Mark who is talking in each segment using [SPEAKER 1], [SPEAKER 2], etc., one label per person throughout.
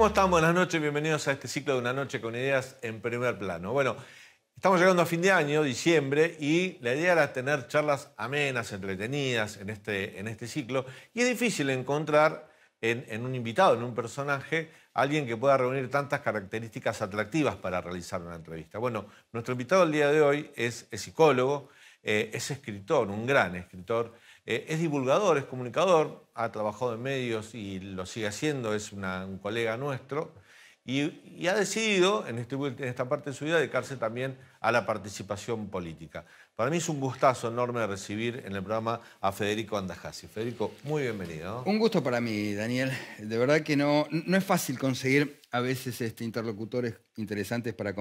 [SPEAKER 1] ¿Cómo están? Buenas noches, bienvenidos a este ciclo de Una Noche con Ideas en Primer Plano. Bueno, estamos llegando a fin de año, diciembre, y la idea era tener charlas amenas, entretenidas en este, en este ciclo, y es difícil encontrar en, un invitado, en un personaje, alguien que pueda reunir tantas características atractivas para realizar una entrevista. Bueno, nuestro invitado el día de hoy es, psicólogo, eh, es escritor, un gran escritor, eh, es divulgador, es comunicador, ha trabajado en medios y lo sigue haciendo, es un colega nuestro. Y, ha decidido, en, este, en esta parte de su vida, dedicarse también a la participación política. Para mí es un gustazo enorme recibir en el programa a Federico Andajasi. Federico, muy bienvenido. Un
[SPEAKER 2] gusto para mí, Daniel. De verdad que no, no es fácil conseguir a veces este, interlocutores interesantes para,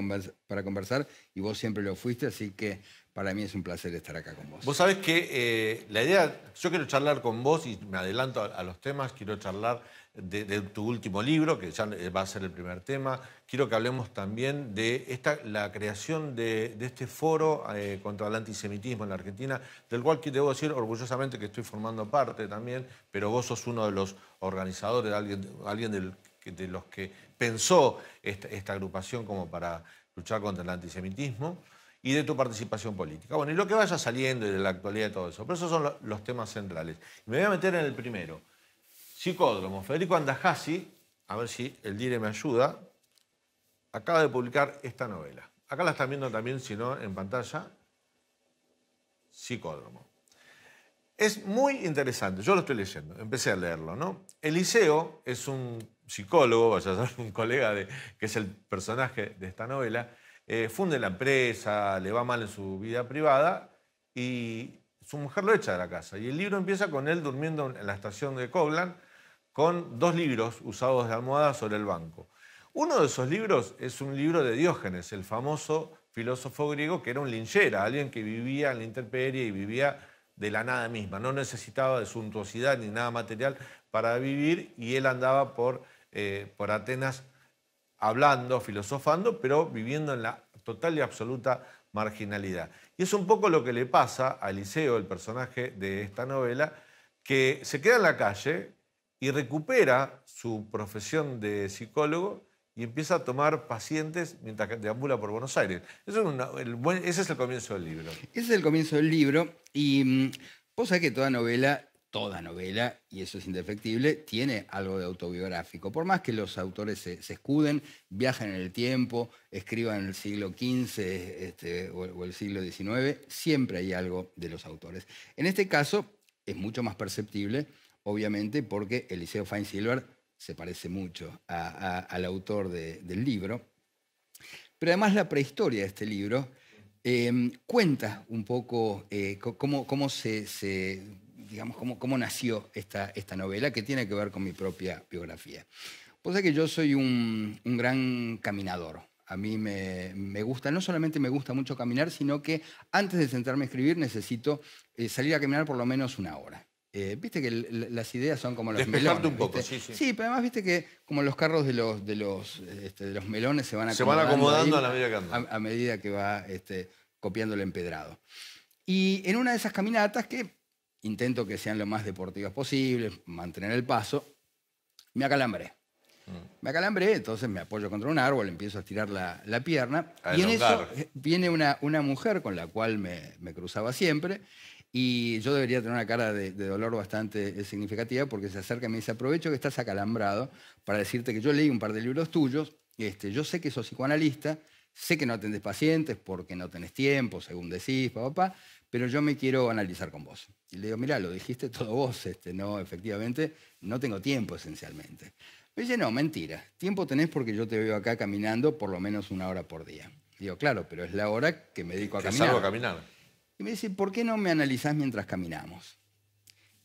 [SPEAKER 2] para conversar y vos siempre lo fuiste, así que para mí es un placer estar acá con vos.
[SPEAKER 1] Vos sabés que eh, la idea, yo quiero charlar con vos y me adelanto a, los temas, quiero charlar de, tu último libro, que ya va a ser el primer tema. Quiero que hablemos también de esta, la creación de, este foro eh, contra el antisemitismo en la Argentina, del cual debo decir orgullosamente que estoy formando parte también, pero vos sos uno de los organizadores, alguien, de los que pensó esta agrupación como para luchar contra el antisemitismo y de tu participación política. Bueno, y lo que vaya saliendo y de la actualidad y todo eso. Pero esos son los temas centrales. Me voy a meter en el primero. Psicódromo. Federico Andajasi, a ver si el Dire me ayuda, acaba de publicar esta novela. Acá la están viendo también, si no, en pantalla. Psicódromo. Es muy interesante, yo lo estoy leyendo, empecé a leerlo, ¿no? Eliseo es un psicólogo, vaya a ser un colega de, que es el personaje de esta novela, eh, funde la empresa, le va mal en su vida privada y su mujer lo echa de la casa. Y el libro empieza con él durmiendo en la estación de Coblan con dos libros usados de almohada sobre el banco. Uno de esos libros es un libro de Diógenes, el famoso filósofo griego que era un linchera, alguien que vivía en la intemperie y vivía de la nada misma, no necesitaba de suntuosidad ni nada material para vivir y él andaba por, eh, por Atenas hablando, filosofando, pero viviendo en la total y absoluta marginalidad. Y es un poco lo que le pasa a Eliseo, el personaje de esta novela, que se queda en la calle y recupera su profesión de psicólogo y empieza a tomar pacientes mientras deambula por Buenos Aires. es ese es el comienzo del libro. Ese es el comienzo del libro
[SPEAKER 2] y mm, vos sabés que toda novela toda novela, y eso es indefectible, tiene algo de autobiográfico. Por más que los autores se, escuden, viajen en el tiempo, escriban en el siglo XV este, o, el siglo XIX, siempre hay algo de los autores. En este caso es mucho más perceptible, obviamente, porque Eliseo Silver se parece mucho al autor del libro. Pero además la prehistoria de este libro eh, cuenta un poco eh, cómo, se digamos, cómo, nació esta, esta novela que tiene que ver con mi propia biografía. Pues que yo soy un, gran caminador. A mí me, gusta, no solamente me gusta mucho caminar, sino que antes de sentarme a escribir necesito eh, salir a caminar por lo menos una hora. Eh, viste que las ideas son como los melones. un poco, sí, sí. sí, pero además viste que como los carros de los, de los, este, los melones se van acomodando. acomodando a, medida que medida que va este, copiando el empedrado. Y en una de esas caminatas que intento que sean lo más deportivas posibles, mantener el paso, me acalambré. Mm. Me acalambré, entonces me apoyo contra un árbol, empiezo a estirar la, pierna. y en eso viene una, mujer con la cual me, cruzaba siempre. Y yo debería tener una cara de, dolor bastante eh, significativa porque se acerca y me dice, aprovecho que estás acalambrado para decirte que yo leí un par de libros tuyos, este, yo sé que sos psicoanalista, sé que no atendés pacientes porque no tenés tiempo, según decís, papá, pero yo me quiero analizar con vos. Y le digo, mira, lo dijiste todo vos, este, no, efectivamente, no tengo tiempo esencialmente. Me dice, no, mentira, tiempo tenés porque yo te veo acá caminando por lo menos una hora por día. digo, claro, pero es la hora que me dedico a caminar. a caminar. Y me dice, ¿por qué no me analizás mientras caminamos?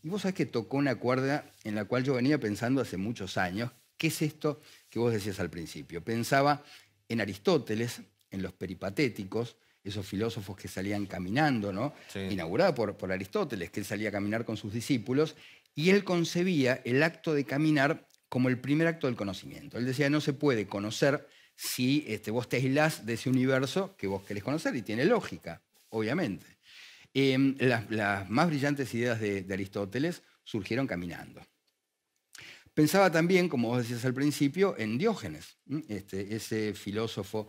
[SPEAKER 2] Y vos sabés que tocó una cuerda en la cual yo venía pensando hace muchos años, ¿qué es esto que vos decías al principio? Pensaba en Aristóteles, en los peripatéticos, esos filósofos que salían caminando, ¿no? Inaugurada por, Aristóteles, que él salía a caminar con sus discípulos, y él concebía el acto de caminar como el primer acto del conocimiento. Él decía, no se puede conocer si este, vos te aislás de ese universo que vos querés conocer, y tiene lógica, obviamente. Em, las, más brillantes ideas de, Aristóteles surgieron caminando. Pensaba también, como vos decías al principio, en Diógenes, este, ese filósofo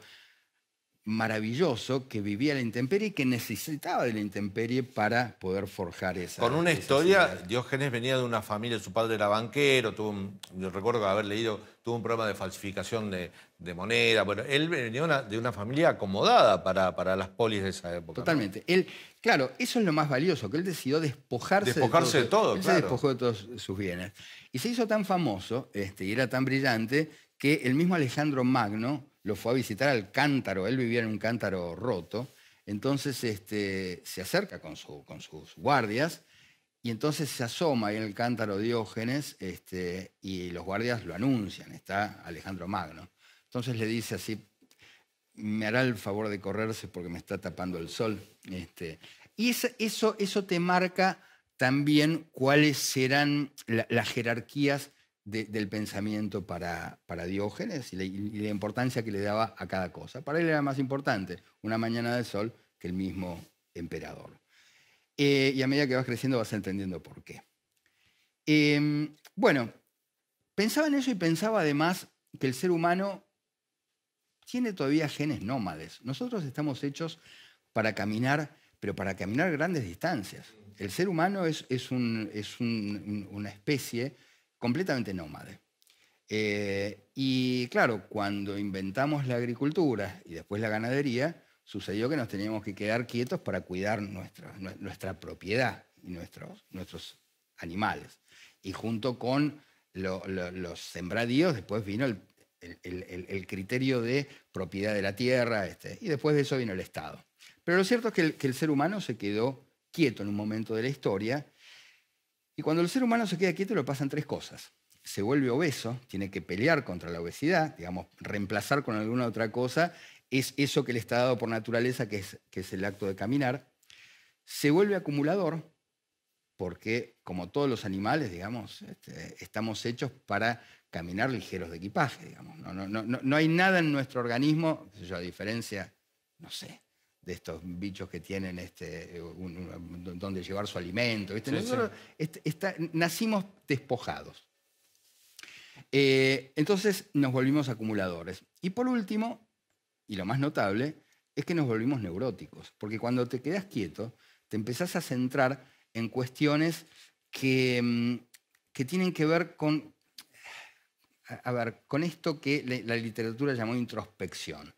[SPEAKER 2] maravilloso que vivía la intemperie y que necesitaba de la intemperie para poder forjar esa. Con una historia,
[SPEAKER 1] Diógenes venía de una familia, su padre era banquero, tuvo yo recuerdo haber leído, tuvo un problema de falsificación de, moneda. Bueno, él venía de una familia acomodada para, para, las polis de esa época. Totalmente. Él, claro, eso es lo más valioso,
[SPEAKER 2] que él decidió despojarse, de, todo. De todo se despojó de todos sus bienes. Y se hizo tan famoso este, y era tan brillante que el mismo Alejandro Magno lo fue a visitar al cántaro, él vivía en un cántaro roto, entonces este, se acerca con, su, con sus guardias y entonces se asoma en el cántaro Diógenes este, y los guardias lo anuncian, está Alejandro Magno. Entonces le dice así, me hará el favor de correrse porque me está tapando el sol. Este, y eso, eso te marca también cuáles serán las jerarquías del pensamiento para, Diógenes y la, importancia que le daba a cada cosa. Para él era más importante una mañana de sol que el mismo emperador. Eh, y a medida que vas creciendo vas entendiendo por qué. Em, bueno, pensaba en eso y pensaba además que el ser humano tiene todavía genes nómades. Nosotros estamos hechos para caminar, pero para caminar grandes distancias. El ser humano es, es, una especie completamente nómade. Eh, y claro, cuando inventamos la agricultura y después la ganadería, sucedió que nos teníamos que quedar quietos para cuidar nuestra, nuestra propiedad y nuestros, nuestros animales. Y junto con los sembradíos, después vino el, criterio de propiedad de la tierra, este, y después de eso vino el Estado. Pero lo cierto es que el, ser humano se quedó quieto en un momento de la historia y cuando el ser humano se queda quieto le pasan tres cosas. Se vuelve obeso, tiene que pelear contra la obesidad, digamos, reemplazar con alguna otra cosa, es eso que le está dado por naturaleza, que es, el acto de caminar. Se vuelve acumulador, porque como todos los animales, digamos, este, estamos hechos para caminar ligeros de equipaje, digamos. No, no, no, no hay nada en nuestro organismo, a diferencia, no sé, de estos bichos que tienen este, donde llevar su alimento. Nosotros Está, nacimos despojados. Eh, entonces nos volvimos acumuladores. Y por último, y lo más notable, es que nos volvimos neuróticos, porque cuando te quedas quieto, te empezás a centrar en cuestiones que, mm, que tienen que ver con, a ver, con esto que la literatura llamó introspección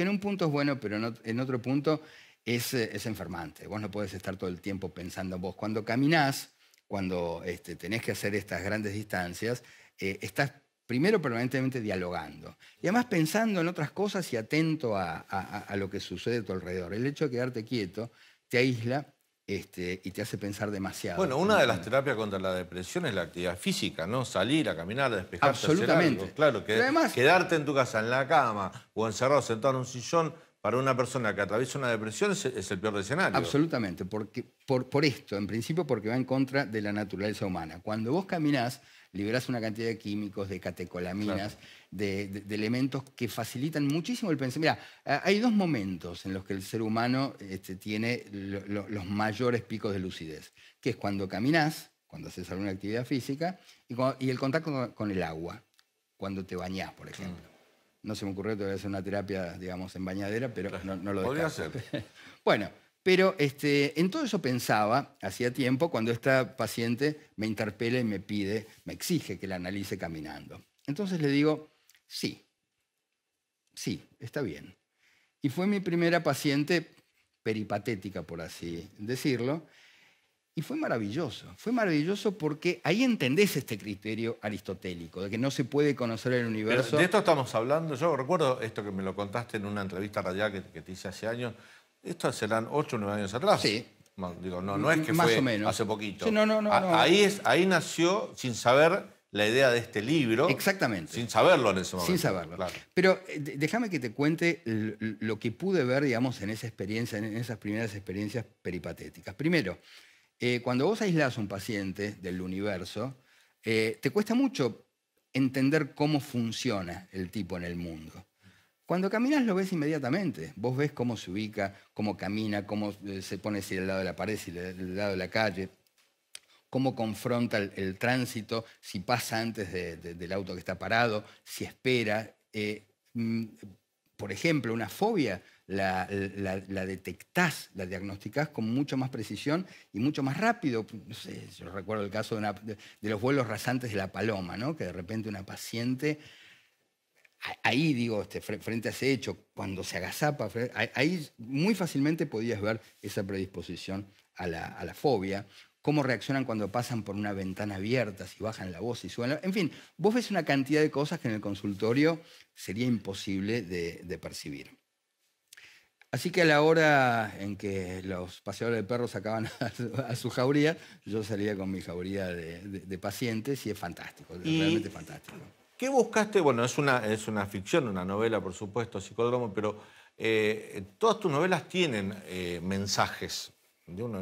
[SPEAKER 2] que en un punto es bueno, pero en otro punto eh, es, enfermante. Vos no podés estar todo el tiempo pensando en vos. Cuando caminás, cuando este, tenés que hacer estas grandes distancias, eh, estás primero permanentemente dialogando y además pensando en otras cosas y atento a, a lo que sucede a tu alrededor. El hecho de quedarte quieto te aísla este, y
[SPEAKER 1] te hace pensar demasiado. Bueno, una de las terapias contra la depresión es la actividad física, ¿no? Salir a caminar, a despejarse, Absolutamente. Hacer algo. Claro, además, quedarte en tu casa, en la cama o encerrado, sentado en un sillón, para una persona que atraviesa una depresión es, el peor escenario.
[SPEAKER 2] Absolutamente, porque, por, esto, en principio porque va en contra de la naturaleza humana. Cuando vos caminás, liberás una cantidad de químicos, de catecolaminas de, elementos que facilitan muchísimo el pensamiento. Mira, hay dos momentos en los que el ser humano este, tiene los mayores picos de lucidez, que es cuando caminas, cuando haces alguna actividad física, y, el contacto con, el agua, cuando te bañás, por ejemplo. Mm. No se me ocurrió todavía hacer una terapia, digamos, en bañadera, pero no, lo Podría hacer. bueno, pero este, en todo eso pensaba, hacía tiempo, cuando esta paciente me interpela y me pide, me exige que la analice caminando. Entonces le digo, Sí, sí, está bien. Y fue mi primera paciente peripatética, por así decirlo, y fue maravilloso. Fue maravilloso porque ahí entendés este criterio aristotélico, de que no se puede conocer el universo. de esto
[SPEAKER 1] estamos hablando, yo recuerdo esto que me lo contaste en una entrevista radial que, te hice hace años, esto serán 8 o 9 años atrás. Sí. Digo, no, no es que Más o menos. hace poquito. no, no, no, ahí nació sin saber la idea de este libro. Exactamente. Sin saberlo en ese momento. Sin saberlo.
[SPEAKER 2] Pero eh, déjame que te cuente lo que pude ver, digamos, en esa experiencia, en esas primeras experiencias peripatéticas. Primero, eh, cuando vos aislás a un paciente del universo, eh, te cuesta mucho entender cómo funciona el tipo en el mundo. Cuando caminas lo ves inmediatamente. Vos ves cómo se ubica, cómo camina, cómo se pone si del lado de la pared, si del lado de la calle cómo confronta el, tránsito, si pasa antes del auto que está parado, si espera. Eh, mm, por ejemplo, una fobia la, la, detectás, la diagnosticás con mucho más precisión y mucho más rápido. yo recuerdo el caso de, los vuelos rasantes de la paloma, que de repente una paciente, ahí digo, este, frente a ese hecho, cuando se agazapa, ahí muy fácilmente podías ver esa predisposición a la fobia cómo reaccionan cuando pasan por una ventana abierta, si bajan la voz, y suben En fin, vos ves una cantidad de cosas que en el consultorio sería imposible de, percibir. Así que a la hora en que los paseadores de perros sacaban a su, jauría, yo salía con mi jauría de, pacientes y es fantástico, realmente fantástico.
[SPEAKER 1] ¿Qué buscaste? Bueno, es una, es una ficción, una novela, por supuesto, psicódromo, pero eh, todas tus novelas tienen eh, mensajes de uno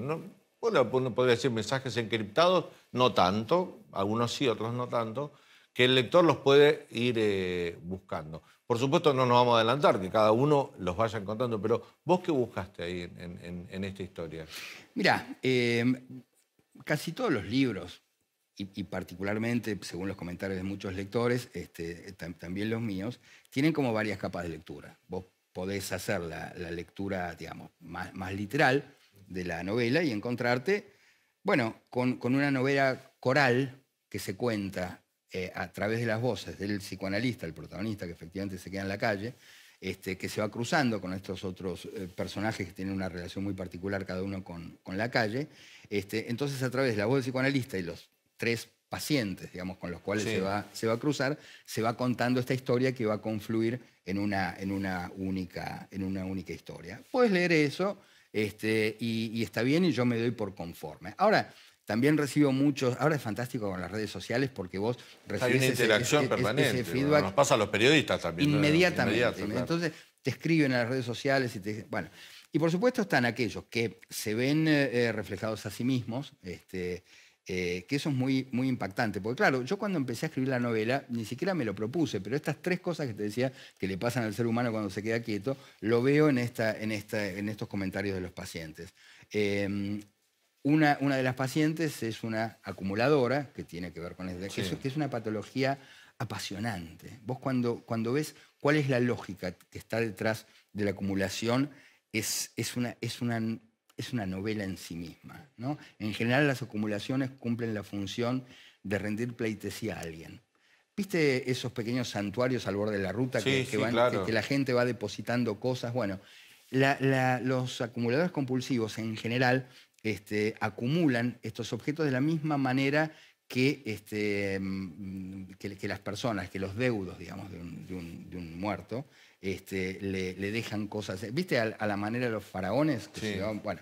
[SPEAKER 1] bueno, pues uno podría decir mensajes encriptados, no tanto, algunos sí, otros no tanto, que el lector los puede ir eh, buscando. Por supuesto, no nos vamos a adelantar, que cada uno los vaya encontrando, pero vos qué buscaste ahí en, esta historia? Mira, em,
[SPEAKER 2] casi todos los libros, y, particularmente, según los comentarios de muchos lectores, este, también los míos, tienen como varias capas de lectura. Vos podés hacer la, lectura, digamos, más, más literal, de la novela y encontrarte, bueno, con, una novela coral que se cuenta eh, a través de las voces del psicoanalista, el protagonista que efectivamente se queda en la calle, este, que se va cruzando con estos otros eh, personajes que tienen una relación muy particular cada uno con, la calle. Este, entonces, a través de la voz del psicoanalista y los tres pacientes, digamos, con los cuales se, va, se va a cruzar, se va contando esta historia que va a confluir en una, en una, única, en una única historia. Puedes leer eso este, y, está bien y yo me doy por conforme. Ahora, también recibo muchos, ahora es fantástico con las redes sociales porque vos recibís Hay interacción permanente, nos
[SPEAKER 1] pasa a los periodistas también. Inmediatamente. Entonces
[SPEAKER 2] te escriben a las redes sociales y te... Bueno, y por supuesto están aquellos que se ven eh, eh, reflejados a sí mismos, este, eh, que eso es muy, muy impactante. Porque claro, yo cuando empecé a escribir la novela, ni siquiera me lo propuse, pero estas tres cosas que te decía que le pasan al ser humano cuando se queda quieto, lo veo en, esta, en, esta, en estos comentarios de los pacientes. Em, una, una, de las pacientes es una acumuladora, que tiene que ver con eso, que es una patología apasionante. Vos cuando, cuando ves cuál es la lógica que está detrás de la acumulación, es, es, una, es una es una novela en sí misma. ¿no? En general las acumulaciones cumplen la función de rendir pleitesía a alguien. ¿Viste esos pequeños santuarios al borde de la ruta que, la gente va depositando cosas? Bueno, los acumuladores compulsivos en general este, acumulan estos objetos de la misma manera este, mm, que, las personas, que los deudos, digamos, de un muerto, este, le, dejan cosas. ¿Viste a, la manera de los faraones? bueno,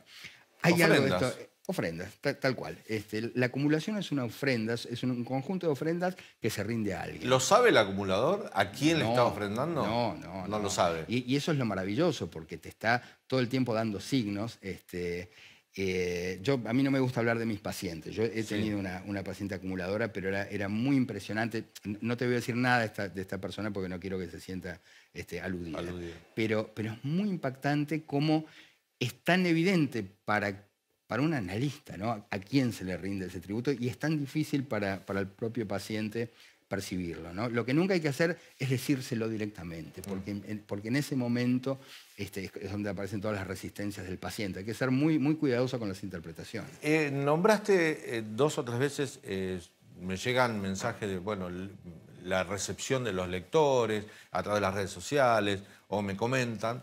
[SPEAKER 2] hay ofrendas. algo de esto. Ofrendas, tal, cual. Este, la acumulación es una ofrenda, es un conjunto de ofrendas que se rinde a
[SPEAKER 1] alguien. ¿Lo sabe el acumulador? ¿A quién le está ofrendando? No, no. No, lo sabe. Y, eso es lo maravilloso,
[SPEAKER 2] porque te está todo el tiempo dando signos. Este, eh, yo, a mí no me gusta hablar de mis pacientes. Yo he tenido una, paciente acumuladora, pero era, muy impresionante. No te voy a decir nada de esta, persona porque no quiero que se sienta este, aludida. aludida. Pero, pero es muy impactante cómo es tan evidente para, para un analista ¿no? a quién se le rinde ese tributo y es tan difícil para, para el propio paciente percibirlo. Lo que nunca hay que hacer es decírselo directamente, porque, porque en ese momento este, es donde aparecen todas las resistencias del paciente. Hay que ser muy, muy cuidadoso con las interpretaciones.
[SPEAKER 1] Eh, nombraste eh, dos o tres veces, eh, me llegan mensajes de, bueno, la recepción de los lectores a través de las redes sociales, o me comentan.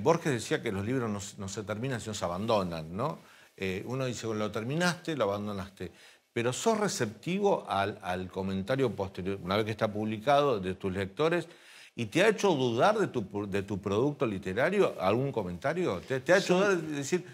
[SPEAKER 1] Borges decía que los libros no, se terminan, sino se abandonan, ¿no? uno dice, bueno, lo terminaste, lo abandonaste pero sos receptivo al, comentario posterior, una vez que está publicado, de tus lectores. ¿Y te ha hecho dudar de tu, de tu producto literario algún comentario? ¿Te, ha hecho dudar de decir,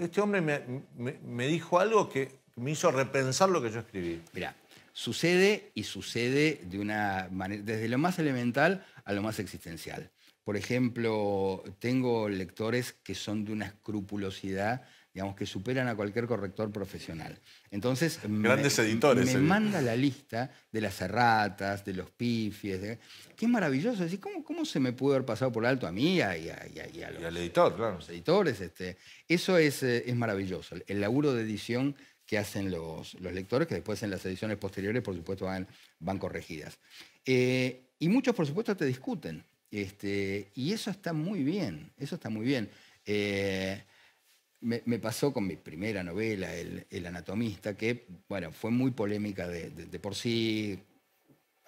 [SPEAKER 1] este hombre me, dijo algo que me hizo repensar lo que yo escribí? Mira, sucede y sucede
[SPEAKER 2] de una manera, desde lo más elemental a lo más existencial. Por ejemplo, tengo lectores que son de una escrupulosidad digamos, que superan a cualquier corrector profesional. Entonces, Grandes me, editores, me manda la lista de las erratas, de los pifies. Qué maravilloso. Decir, ¿cómo, ¿Cómo se me pudo haber pasado por alto a mí y, a, los, al editor, editores? Este, eso es, eh, es maravilloso. El laburo de edición que hacen los, lectores, que después en las ediciones posteriores, por supuesto, van, van corregidas. Eh, y muchos, por supuesto, te discuten. Este, y eso está muy bien, eso está muy bien. Eh, me, pasó con mi primera novela, el, Anatomista, que bueno, fue muy polémica de, por sí.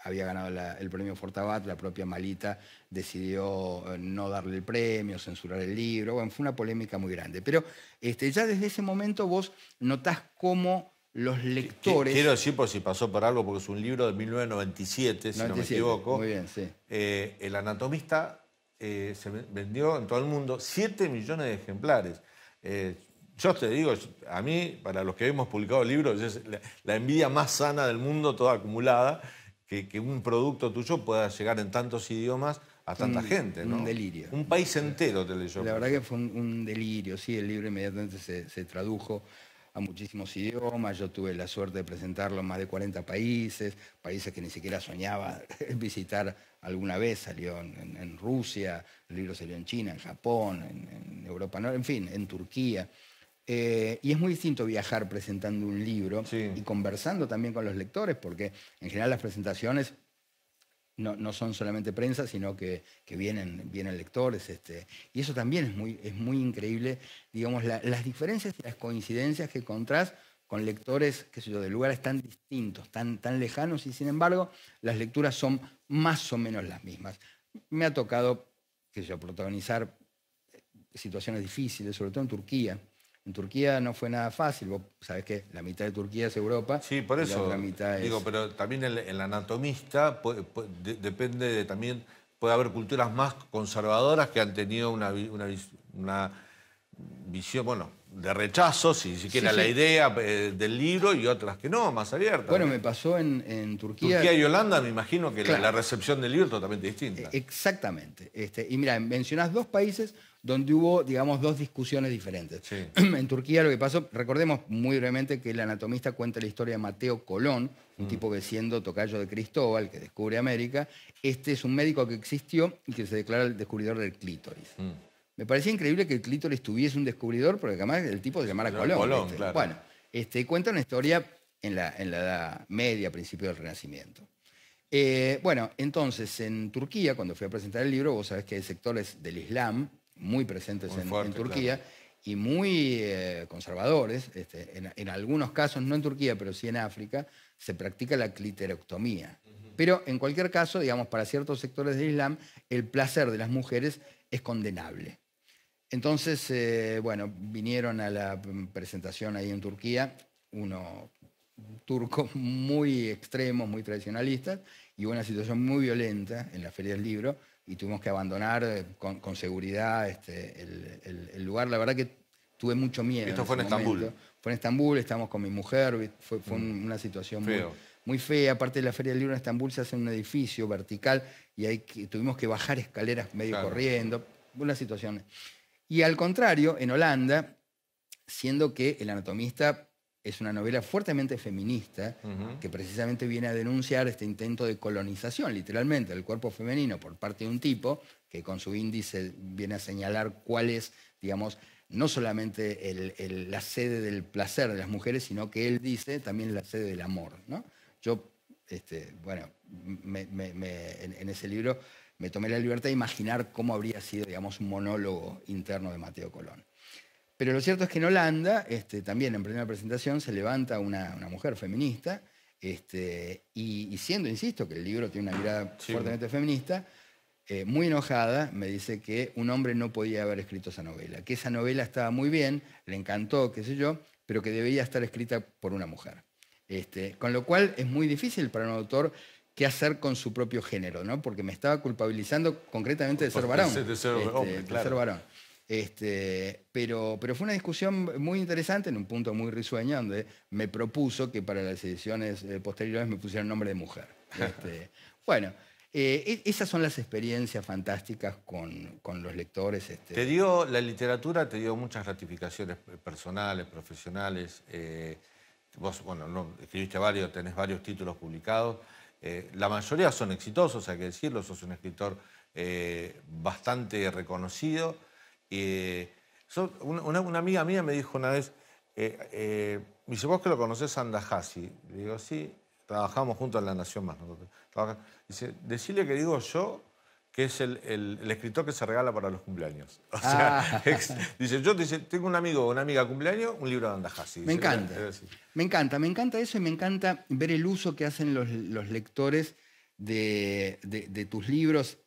[SPEAKER 2] Había ganado el premio Fortabat, la propia Malita decidió eh, no darle el premio, censurar el libro. Bueno, fue una polémica muy grande. Pero este, ya desde ese momento vos notás cómo los lectores. Quiero
[SPEAKER 1] decir, por si pasó por algo, porque es un libro de 1997, si no me equivoco. bien, eh, el Anatomista eh, se vendió en todo el mundo 7 millones de ejemplares. Eh, yo te digo, a mí, para los que hemos publicado el libro, es la, envidia más sana del mundo, toda acumulada, que, un producto tuyo pueda llegar en tantos idiomas a tanta gente. Un delirio. Un país entero te digo. La verdad que
[SPEAKER 2] fue un, delirio, sí, el libro inmediatamente se, tradujo a muchísimos idiomas, yo tuve la suerte de presentarlo en más de 40 países, países que ni siquiera soñaba visitar alguna vez salió en, Rusia, el libro salió en China, en Japón, en, Europa, en fin, en Turquía. Eh, y es muy distinto viajar presentando un libro y conversando también con los lectores, porque en general las presentaciones no, son solamente prensa, sino que, que, vienen, vienen lectores. Este, y eso también es muy, es muy increíble, digamos, las diferencias y las coincidencias que encontrás con lectores que de lugares tan distintos, tan, tan lejanos, y sin embargo las lecturas son más o menos las mismas. Me ha tocado que yo, protagonizar eh, situaciones difíciles, sobre todo en Turquía. En Turquía no fue nada fácil, vos sabés que la mitad de Turquía es Europa. Sí, por eso. La mitad Digo,
[SPEAKER 1] pero también el, anatomista puede, depende de también. Puede haber culturas más conservadoras que han tenido una, una visión, bueno, de rechazo, si siquiera la idea eh, del libro y otras que no, más abiertas. Bueno,
[SPEAKER 2] ¿eh? me pasó en, Turquía. Turquía y
[SPEAKER 1] Holanda, me imagino que la, recepción del libro es totalmente distinta. E,
[SPEAKER 2] exactamente. Este, y mira, mencionás dos países donde hubo, digamos, dos discusiones diferentes. En Turquía lo que pasó, recordemos muy brevemente que el anatomista cuenta la historia de Mateo Colón, un mm. tipo que siendo tocayo de Cristóbal, que descubre América, este es un médico que existió y que se declara el descubridor del clítoris. Mm. Me parecía increíble que el clítoris estuviese un descubridor, porque además el tipo de llamar a Colón. Bueno, este, cuenta una historia en la, Edad Media, principio del Renacimiento. Eh, bueno, entonces en Turquía, cuando fui a presentar el libro, vos sabés que hay sectores del Islam muy presentes en, Turquía. y muy eh, conservadores, este, en, algunos casos, no en Turquía, pero sí en África, se practica la cliterectomía. Pero en cualquier caso, digamos, para ciertos sectores del Islam, el placer de las mujeres es condenable. Entonces, eh, bueno, vinieron a la presentación ahí en Turquía, uno turco muy extremos, muy tradicionalistas, y hubo una situación muy violenta en la Feria del Libro, y tuvimos que abandonar eh, con, seguridad este, el, lugar. La verdad que tuve mucho miedo. Esto fue en Estambul. Fue en Estambul, Estamos con mi mujer, fue, mm. una situación muy, fea. Aparte de la Feria del Libro en Estambul se hace un edificio vertical y ahí tuvimos que bajar escaleras medio corriendo. Una situación. Y al contrario, en Holanda, siendo que El anatomista es una novela fuertemente feminista que precisamente viene a denunciar este intento de colonización, literalmente, del cuerpo femenino por parte de un tipo que con su índice viene a señalar cuál es, digamos, no solamente la sede del placer de las mujeres, sino que él dice también la sede del amor. ¿no? Yo, este, bueno, en, ese libro me tomé la libertad de imaginar cómo habría sido, digamos, un monólogo interno de Mateo Colón. Pero lo cierto es que en Holanda, este, también en primera presentación, se levanta una, mujer feminista, este, y, siendo, insisto, que el libro tiene una mirada fuertemente feminista, eh, muy enojada, me dice que un hombre no podía haber escrito esa novela, que esa novela estaba muy bien, le encantó, qué sé yo, pero que debía estar escrita por una mujer. Este, con lo cual es muy difícil para un autor qué hacer con su propio género, ¿no? Porque me estaba culpabilizando concretamente de ser varón. De ser, hombre, de ser varón. pero, fue una discusión muy interesante, en un punto muy risueño, donde me propuso que para las ediciones eh, posteriores me pusieran nombre de mujer. Este, bueno, eh, e, esas son las experiencias fantásticas con, los lectores.
[SPEAKER 1] Este. Te dio, la literatura te dio muchas ratificaciones personales, profesionales. Eh, vos, bueno, escribiste varios, tenés varios títulos publicados. Eh, la mayoría son exitosos, hay que decirlo, sos un escritor eh, bastante reconocido. Y eh, una, amiga mía me dijo una vez, me dice, vos que lo conocés a Andajasi. Le digo, sí, trabajamos juntos en La Nación Más nosotros. Dice, decirle que digo yo que es el, escritor que se regala para los cumpleaños. O sea, ah. dice, yo dice, tengo un amigo o una amiga cumpleaños, un libro de Andajasi. Me encanta.
[SPEAKER 2] Me encanta, me encanta eso y me encanta ver el uso que hacen los, lectores de, tus libros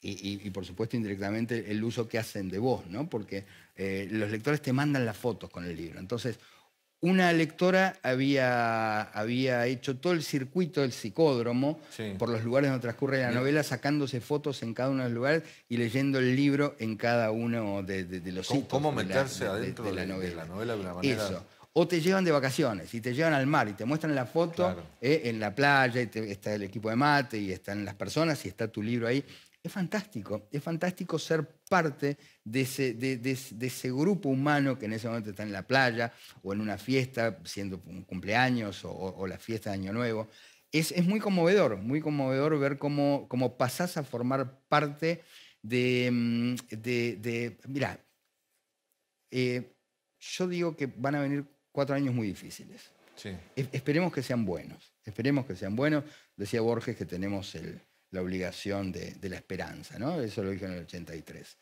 [SPEAKER 2] y, por supuesto indirectamente el uso que hacen de vos, ¿no? Porque eh, los lectores te mandan las fotos con el libro. Entonces, una lectora había, había hecho todo el circuito del psicódromo por los lugares donde transcurre la novela, sacándose fotos en cada uno de los lugares y leyendo el libro en cada uno de, los sitios. ¿Cómo meterse adentro de, la novela? de una manera... Eso. O te llevan de vacaciones y te llevan al mar y te muestran la foto eh, en la playa y está el equipo de mate y están las personas y está tu libro ahí. Es fantástico, es fantástico ser parte de ese, grupo humano que en ese momento está en la playa o en una fiesta, siendo un cumpleaños o, la fiesta de Año Nuevo. Es, muy conmovedor, muy conmovedor ver cómo, cómo pasás a formar parte de... Mm, mirá, eh, yo digo que van a venir cuatro años muy difíciles. esperemos que sean buenos, esperemos que sean buenos. Decía Borges que tenemos el la obligación de, la esperanza, ¿no? Eso lo dijo en el 83.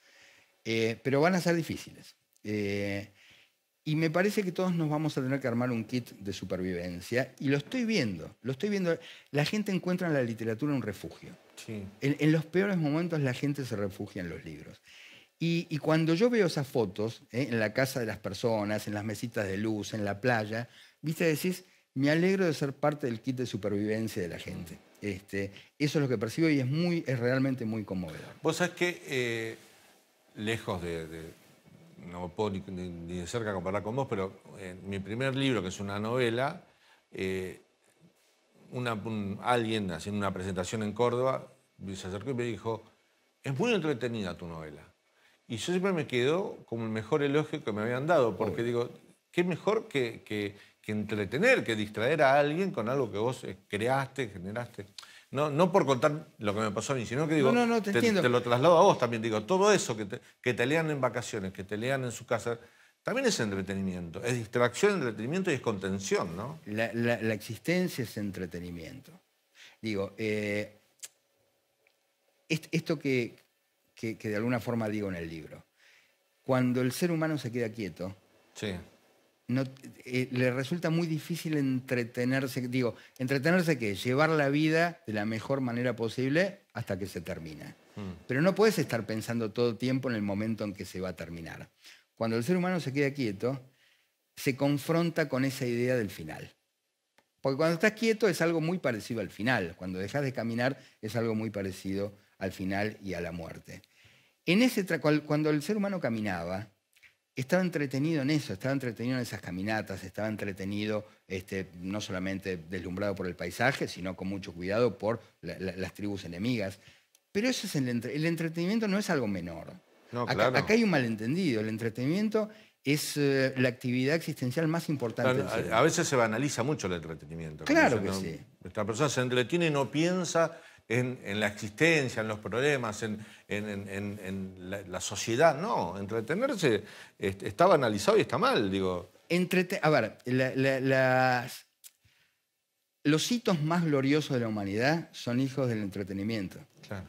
[SPEAKER 2] Eh, pero van a ser difíciles. Eh, y me parece que todos nos vamos a tener que armar un kit de supervivencia. Y lo estoy viendo, lo estoy viendo. La gente encuentra en la literatura un refugio. En, los peores momentos la gente se refugia en los libros. Y, cuando yo veo esas fotos eh, en la casa de las personas, en las mesitas de luz, en la playa, viste, decís, me alegro de ser parte del kit de supervivencia de la gente. Este, eso es lo que percibo y es, realmente muy conmovedor.
[SPEAKER 1] Vos sabés que, eh, lejos de, No puedo ni, de cerca comparar con vos, pero en eh, mi primer libro, que es una novela, eh, una, alguien haciendo una presentación en Córdoba se acercó y me dijo: Es muy entretenida tu novela. Y yo siempre me quedo como el mejor elogio que me habían dado, porque digo, qué mejor que que entretener, que distraer a alguien con algo que vos eh, creaste, generaste. No, no por contar lo que me pasó a mí, sino que digo, te, lo traslado a vos también, digo, todo eso que te, lean en vacaciones, que te lean en su casa, también es entretenimiento, es distracción, entretenimiento y es contención, ¿no? La, existencia es entretenimiento. Digo, eh,
[SPEAKER 2] esto que, que, de alguna forma digo en el libro, cuando el ser humano se queda quieto, sí. Eh, le resulta muy difícil entretenerse, digo, entretenerse qué, llevar la vida de la mejor manera posible hasta que se termina. Mm. Pero no puedes estar pensando todo el tiempo en el momento en que se va a terminar. Cuando el ser humano se queda quieto, se confronta con esa idea del final. Porque cuando estás quieto es algo muy parecido al final, cuando dejas de caminar es algo muy parecido al final y a la muerte. En ese cuando el ser humano caminaba, estaba entretenido en eso, estaba entretenido en esas caminatas, estaba entretenido este, no solamente deslumbrado por el paisaje, sino con mucho cuidado por las tribus enemigas. Pero eso es el, entretenimiento no es algo menor. acá, hay un malentendido. El entretenimiento es eh, la actividad existencial más importante. a,
[SPEAKER 1] veces se banaliza mucho el entretenimiento. Claro que sí. Esta persona se entretiene y no piensa en, la existencia, en los problemas, en, la, sociedad. No, entretenerse estaba analizado y está mal, digo. a ver,
[SPEAKER 2] los hitos más gloriosos de la humanidad son hijos del entretenimiento. Claro.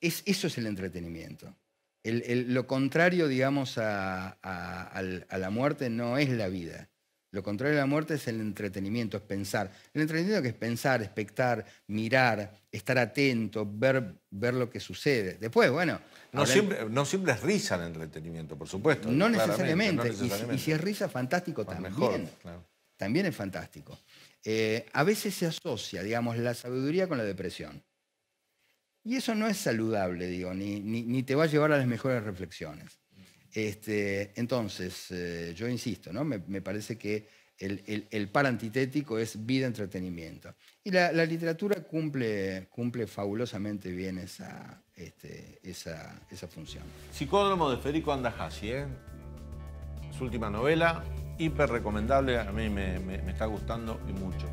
[SPEAKER 2] eso es el entretenimiento. lo contrario, digamos, a la muerte no es la vida. Lo contrario de la muerte es el entretenimiento, es pensar. El entretenimiento que es pensar, espectar, mirar, estar atento, ver, ver lo que sucede. Después, bueno... No, siempre, no siempre es
[SPEAKER 1] risa el entretenimiento, por
[SPEAKER 2] supuesto. No necesariamente. Y, si, es risa, fantástico pues también. También es fantástico. Eh, a veces se asocia, digamos, la sabiduría con la depresión. Y eso no es saludable, digo, ni te va a llevar a las mejores reflexiones. Este, entonces, eh, yo insisto, ¿no? me, parece que el, par antitético es vida-entretenimiento. Y la, literatura cumple, cumple fabulosamente bien esa, este, esa, función.
[SPEAKER 1] Psicódromo de Federico Andajasi, ¿eh? su última novela, hiper recomendable, a mí me, me está gustando y mucho.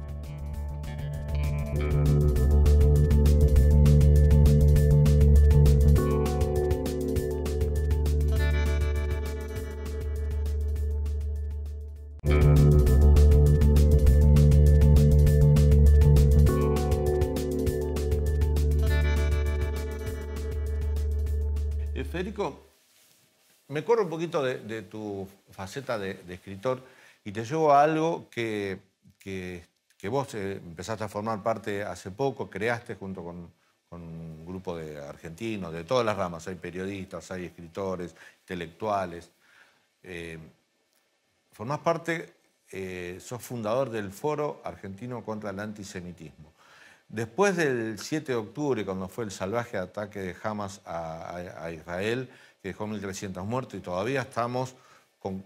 [SPEAKER 1] Federico, me corro un poquito de, tu faceta de, escritor y te llevo a algo que, vos eh, empezaste a formar parte hace poco, creaste junto con, un grupo de argentinos, de todas las ramas, hay periodistas, hay escritores, intelectuales. Eh, Formas parte, eh, sos fundador del Foro Argentino contra el Antisemitismo. Después del 7 de octubre, cuando fue el salvaje ataque de Hamas a, Israel, que dejó 1.300 muertos, y todavía estamos con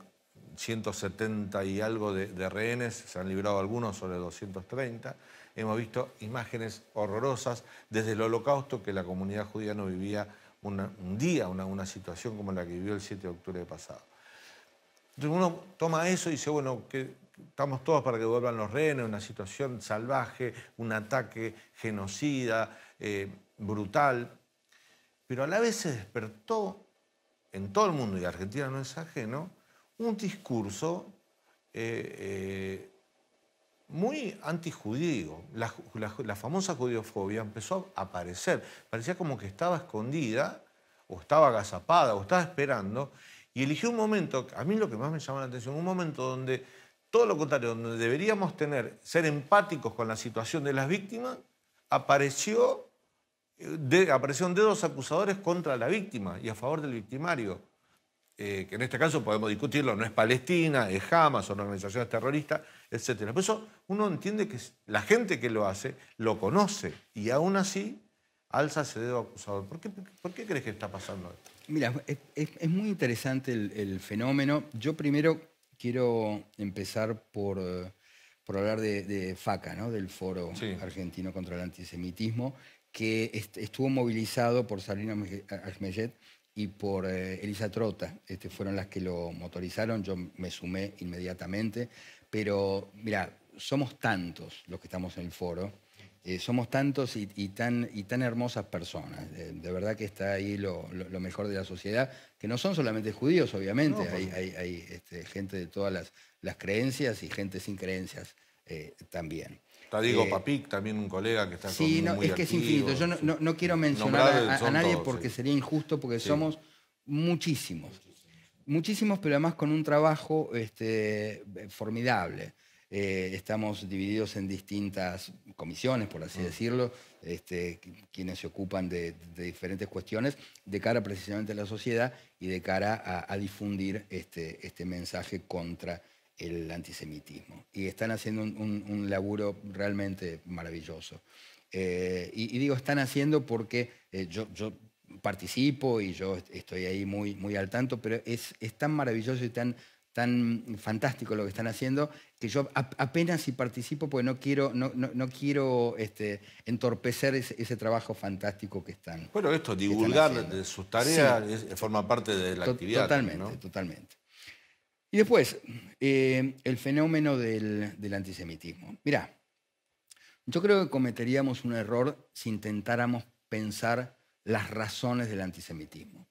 [SPEAKER 1] 170 y algo de, rehenes, se han librado algunos sobre 230. Hemos visto imágenes horrorosas desde el holocausto que la comunidad judía no vivía un día, una, una situación como la que vivió el 7 de octubre pasado. Entonces uno toma eso y dice, bueno, ¿qué, estamos todos para que vuelvan los rehenes, una situación salvaje, un ataque genocida, eh, brutal. Pero a la vez se despertó en todo el mundo, y Argentina no es ajeno, un discurso eh, eh, muy antijudío. La, la famosa judiofobia empezó a aparecer. Parecía como que estaba escondida, o estaba agazapada, o estaba esperando, y eligió un momento, a mí lo que más me llama la atención, un momento donde todo lo contrario, donde deberíamos tener, ser empáticos con la situación de las víctimas, apareció, eh, de, aparecieron dedos acusadores contra la víctima y a favor del victimario. Eh, que en este caso podemos discutirlo, no es Palestina, es Hamas, son organizaciones terroristas, etc. Por eso uno entiende que la gente que lo hace lo conoce y aún así alza ese dedo acusador. ¿Por qué, crees que está pasando esto? Mira,
[SPEAKER 2] es, muy interesante el, el fenómeno. Yo primero quiero empezar por, eh, hablar de, FACA, del Foro Argentino contra el Antisemitismo, que estuvo movilizado por Sabrina eh, Ahmed y por eh, Elisa Trota. Este, fueron las que lo motorizaron, yo me sumé inmediatamente. Pero, mira, somos tantos los que estamos en el foro, eh, somos tantos y, tan, hermosas personas. Eh, de verdad que está ahí lo, mejor de la sociedad, que no son solamente judíos, obviamente. hay, este, gente de todas las, creencias y
[SPEAKER 1] gente sin creencias eh, también. Está Diego Papic, también un colega que está Sí, no, es que es infinito. Yo no, quiero mencionar a, nadie porque sería injusto, porque somos
[SPEAKER 2] muchísimos. Muchísimos, pero además con un trabajo este, formidable. Eh, estamos divididos en distintas comisiones, por así mm. decirlo, este, quienes se ocupan de, diferentes cuestiones de cara precisamente a la sociedad y de cara a, difundir este, este, mensaje contra el antisemitismo. Y están haciendo un, laburo realmente maravilloso. Eh, y, digo, están haciendo porque eh, yo, participo y yo estoy ahí muy, muy al tanto, pero es, tan maravilloso y tan, tan fantástico lo que están haciendo que yo apenas si participo porque no quiero, no, quiero este, entorpecer ese, trabajo fantástico que están.
[SPEAKER 1] Bueno, esto, divulgar sus tareas forma parte de la actividad. Totalmente, totalmente.
[SPEAKER 2] Y después, eh, el fenómeno del, del antisemitismo. Mirá, yo creo que cometeríamos un error si intentáramos pensar las razones del antisemitismo.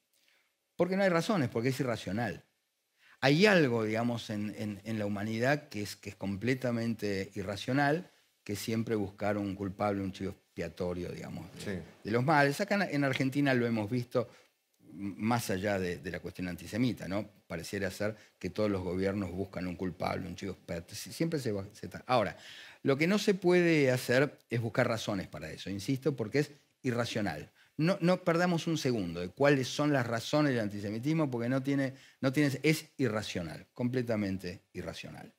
[SPEAKER 2] Porque no hay razones, porque es irracional hay algo, digamos, en, la humanidad que es, que es completamente irracional, que siempre buscar un culpable, un chivo expiatorio, digamos, de, los males. Acá en Argentina lo hemos visto más allá de, la cuestión antisemita, ¿no? Pareciera ser que todos los gobiernos buscan un culpable, un chivo expiatorio. Siempre se, se Ahora, lo que no se puede hacer es buscar razones para eso, insisto, porque es irracional no, perdamos un segundo de cuáles son las razones del antisemitismo, porque no tiene, no es irracional, completamente irracional.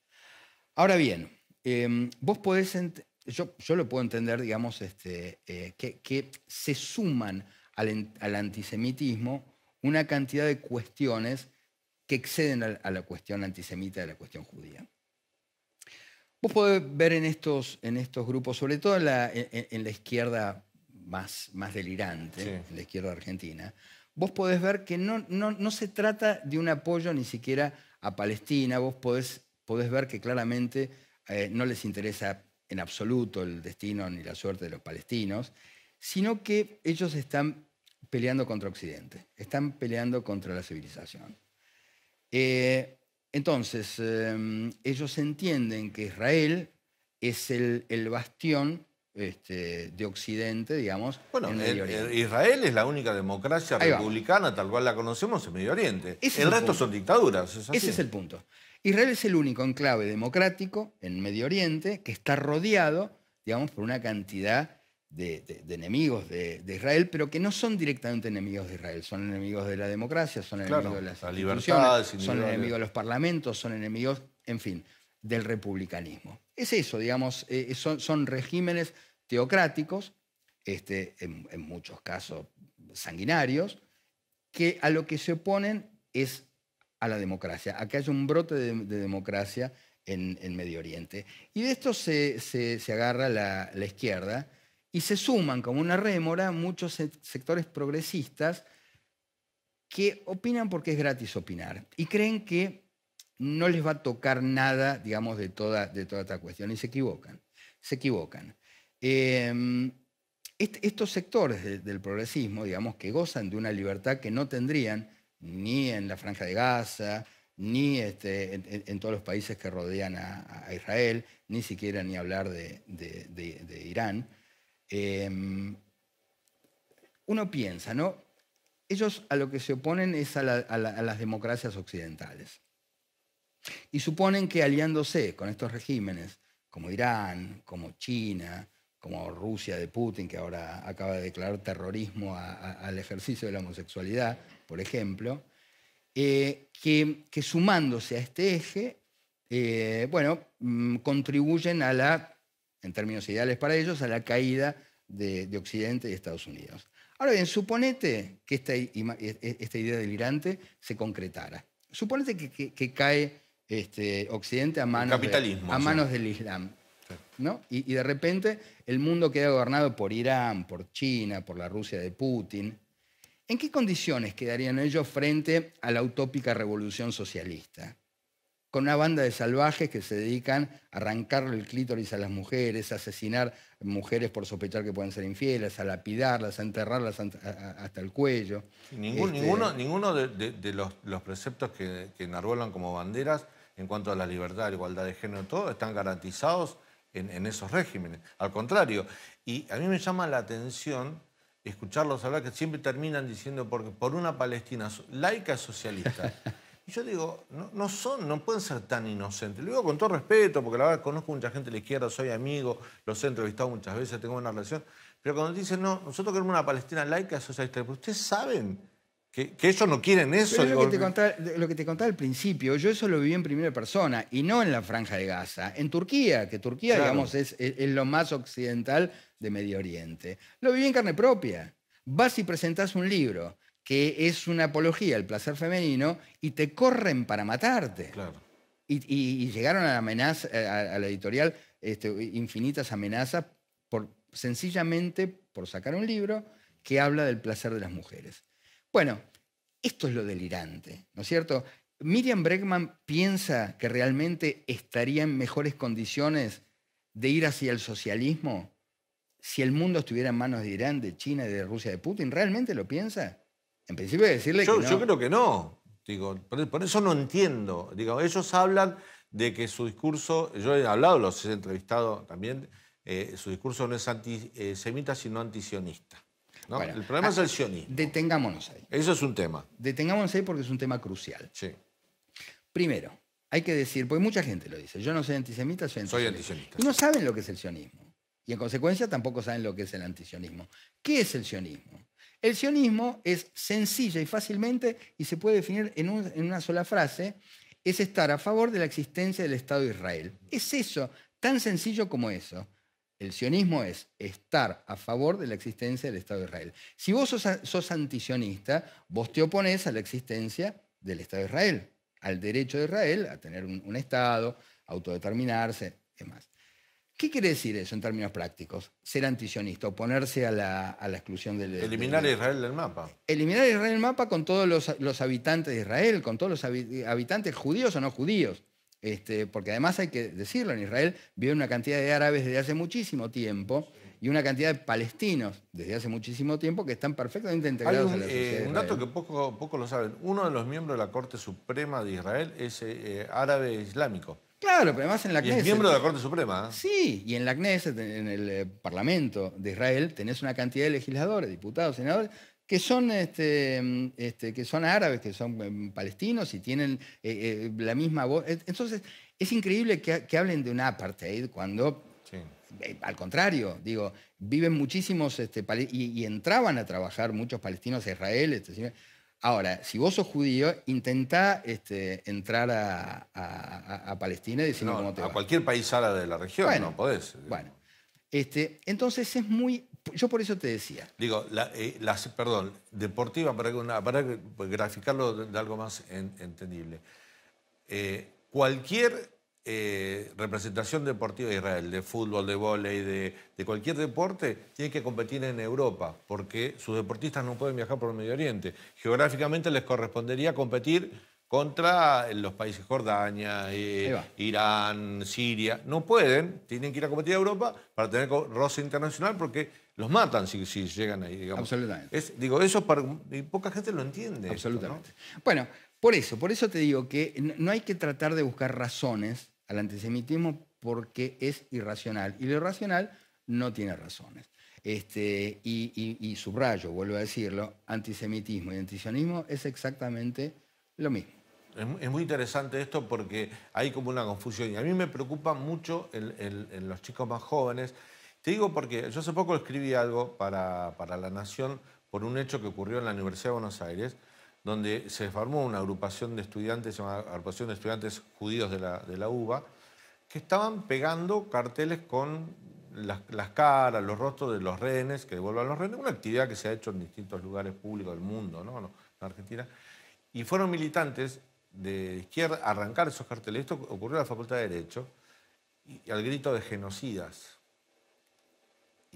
[SPEAKER 2] Ahora bien, em, vos podés, yo, yo, lo puedo entender, digamos, este, eh, que, se suman al, antisemitismo una cantidad de cuestiones que exceden a, la cuestión antisemita y a la cuestión judía. Vos podés ver en estos, en estos grupos, sobre todo en la, en la izquierda más, delirante la izquierda argentina, vos podés ver que no, no, se trata de un apoyo ni siquiera a Palestina, vos podés, podés ver que claramente eh, no les interesa en absoluto el destino ni la suerte de los palestinos, sino que ellos están peleando contra Occidente, están peleando contra la civilización. Eh, entonces, eh, ellos entienden que Israel es el, el bastión este, de Occidente, digamos.
[SPEAKER 1] Bueno, Israel es la única democracia republicana, tal cual la conocemos en Medio Oriente. el resto son dictaduras. Ese es el
[SPEAKER 2] punto. Israel es el único enclave democrático en Medio Oriente que está rodeado, digamos, por una cantidad de, enemigos de, Israel, pero que no son directamente enemigos de Israel, son enemigos de la democracia, son enemigos de la libertad, son enemigos de los parlamentos, son enemigos, en fin, del republicanismo. Es eso, digamos, eh, son regímenes teocráticos, este, en, muchos casos sanguinarios, que a lo que se oponen es a la democracia. Acá hay un brote de, democracia en, Medio Oriente. Y de esto se, se, agarra la, izquierda y se suman como una rémora muchos sectores progresistas que opinan porque es gratis opinar y creen que no les va a tocar nada, digamos, de toda, de toda esta cuestión y se equivocan. Se equivocan. Em, estos sectores del progresismo, digamos, que gozan de una libertad que no tendrían ni en la Franja de Gaza, ni este, en, todos los países que rodean a, Israel, ni siquiera ni hablar de, Irán. Em, uno piensa, ¿no? Ellos a lo que se oponen es a, las democracias occidentales. Y suponen que aliándose con estos regímenes, como Irán, como China, como Rusia de Putin, que ahora acaba de declarar terrorismo al ejercicio de la homosexualidad, por ejemplo, eh, que, sumándose a este eje, eh, bueno, mm, contribuyen a la, en términos ideales para ellos, a la caída de, Occidente y Estados Unidos. Ahora bien, suponete que esta, e, e, esta idea delirante se concretara. Suponete que, cae este, Occidente a manos, del Islam. Y, de repente el mundo queda gobernado por Irán, por China, por la Rusia de Putin. ¿En qué condiciones quedarían ellos frente a la utópica revolución socialista? Con una banda de salvajes que se dedican a arrancarle el clítoris a las mujeres, a asesinar mujeres por sospechar que pueden ser infieles, a lapidarlas, a enterrarlas hasta el cuello. Este ninguno,
[SPEAKER 1] de, los, preceptos que, que enarbolan como banderas en cuanto a la libertad, la igualdad de género, todo, están garantizados en, esos regímenes. Al contrario, y a mí me llama la atención escucharlos hablar que siempre terminan diciendo por una Palestina laica socialista. Y yo digo, no, no, son, no pueden ser tan inocentes. Lo digo con todo respeto, porque la verdad conozco mucha gente de la izquierda, soy amigo, los he entrevistado muchas veces, tengo una relación. Pero cuando dicen, no, nosotros queremos una Palestina laica socialista, pero ustedes saben que, que, ellos no quieren eso. lo,
[SPEAKER 2] que te contaba, al principio, yo eso lo viví en primera persona y no en la franja de Gaza, en Turquía, que Turquía, digamos, es, lo más occidental de Medio Oriente. Lo viví en carne propia. Vas y presentás un libro que es una apología al placer femenino y te corren para matarte. Y, llegaron a la, eh, a, la editorial este, infinitas amenazas por, sencillamente por sacar un libro que habla del placer de las mujeres. Bueno, esto es lo delirante, ¿no es cierto? Miriam Bregman piensa que realmente estaría en mejores condiciones de ir hacia el socialismo si el mundo estuviera en manos de Irán, de China, de Rusia, de Putin. ¿Realmente lo piensa? En principio decirle que no. Yo creo
[SPEAKER 1] que no. Digo, por, eso no entiendo. Digo, ellos hablan de que su discurso, yo he hablado, los he entrevistado también, eh, su discurso no es antisemita, eh, sino antisionista. ¿no? el problema es el ah, sionismo. Detengámonos ahí. Eso es un tema. Detengámonos ahí porque
[SPEAKER 2] es un tema crucial. Sí. Primero, hay que decir, porque mucha gente lo dice, yo no soy antisemita, soy antisemita. Y no saben lo que es el sionismo. Y en consecuencia tampoco saben lo que es el antisionismo. ¿Qué es el sionismo? El sionismo es sencillo y fácilmente, y se puede definir en, en una sola frase, es estar a favor de la existencia del Estado de Israel. Es eso, tan sencillo como eso. El sionismo es estar a favor de la existencia del Estado de Israel. Si vos sos, antisionista, vos te oponés a la existencia del Estado de Israel, al derecho de Israel a tener un, Estado, Estado, autodeterminarse, demás. ¿Qué quiere decir eso en términos prácticos? Ser antisionista, oponerse a la, exclusión del... Eliminar a
[SPEAKER 1] Israel del mapa.
[SPEAKER 2] Eliminar a Israel del mapa con todos los habitantes de Israel, con todos los habitantes judíos o no judíos. Este, porque además hay que decirlo, en Israel vive una cantidad de árabes desde hace muchísimo tiempo y una cantidad de palestinos desde hace muchísimo tiempo que están perfectamente integrados un, la sociedad. Eh, un dato
[SPEAKER 1] que poco, poco lo saben, uno de los miembros de la Corte Suprema de Israel es eh, árabe islámico.
[SPEAKER 2] Claro, pero además en la CNES... es miembro de la Corte Suprema. ¿eh? Sí, y en la CNES, en el Parlamento de Israel, tenés una cantidad de legisladores, diputados, senadores, que son, este, mm, este, que son árabes, que son em, palestinos y tienen eh, eh, la misma voz. E-, entonces, es increíble que, hablen de un apartheid cuando, eh, al contrario, digo, viven muchísimos, este, y, entraban a trabajar muchos palestinos a Israel. Este, ahora, si vos sos judío, intentá este, entrar a, Palestina y A cualquier país árabe de la región, no podés.
[SPEAKER 1] Bueno, este,
[SPEAKER 2] entonces es muy yo por eso te
[SPEAKER 1] decía. Digo, eh, perdón, deportiva, para, para graficarlo de, algo más entendible. Eh, cualquier eh, representación deportiva de Israel, de fútbol, de volei, de, cualquier deporte, tiene que competir en Europa, porque sus deportistas no pueden viajar por el Medio Oriente. Geográficamente les correspondería competir contra los países Jordania, Irán, Siria. No pueden, tienen que ir a competir a Europa para tener roce internacional porque los matan si, llegan ahí, digamos. Absolutamente. digo, eso para, poca gente lo entiende. Absolutamente. Bueno,
[SPEAKER 2] por eso, por eso te digo que no hay que tratar de buscar razones al antisemitismo porque es irracional. Y lo irracional no tiene razones. Este, y, subrayo, vuelvo a decirlo, antisemitismo y antisionismo es exactamente
[SPEAKER 1] lo mismo. Es, muy interesante esto porque hay como una confusión. Y a mí me preocupa mucho en los chicos más jóvenes te digo porque yo hace poco escribí algo para, para La Nación por un hecho que ocurrió en la Universidad de Buenos Aires, donde se formó una agrupación de estudiantes, se llama agrupación de estudiantes judíos de la, UBA, que estaban pegando carteles con las, caras, los rostros de los rehenes, que devuelvan los rehenes, una actividad que se ha hecho en distintos lugares públicos del mundo, ¿no? no en Argentina. Y fueron militantes de izquierda a arrancar esos carteles. Esto ocurrió en la Facultad de Derecho, y, al grito de genocidas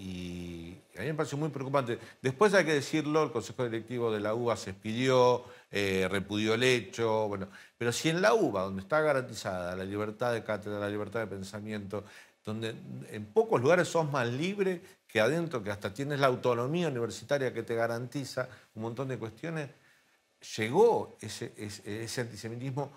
[SPEAKER 1] y a mí me parece muy preocupante. Después hay que decirlo, el Consejo Directivo de la UBA se expidió, eh, repudió el hecho, bueno, pero si en la UBA, donde está garantizada la libertad de cátedra, la libertad de pensamiento, donde en pocos lugares sos más libre que adentro, que hasta tienes la autonomía universitaria que te garantiza un montón de cuestiones, llegó ese, ese antisemitismo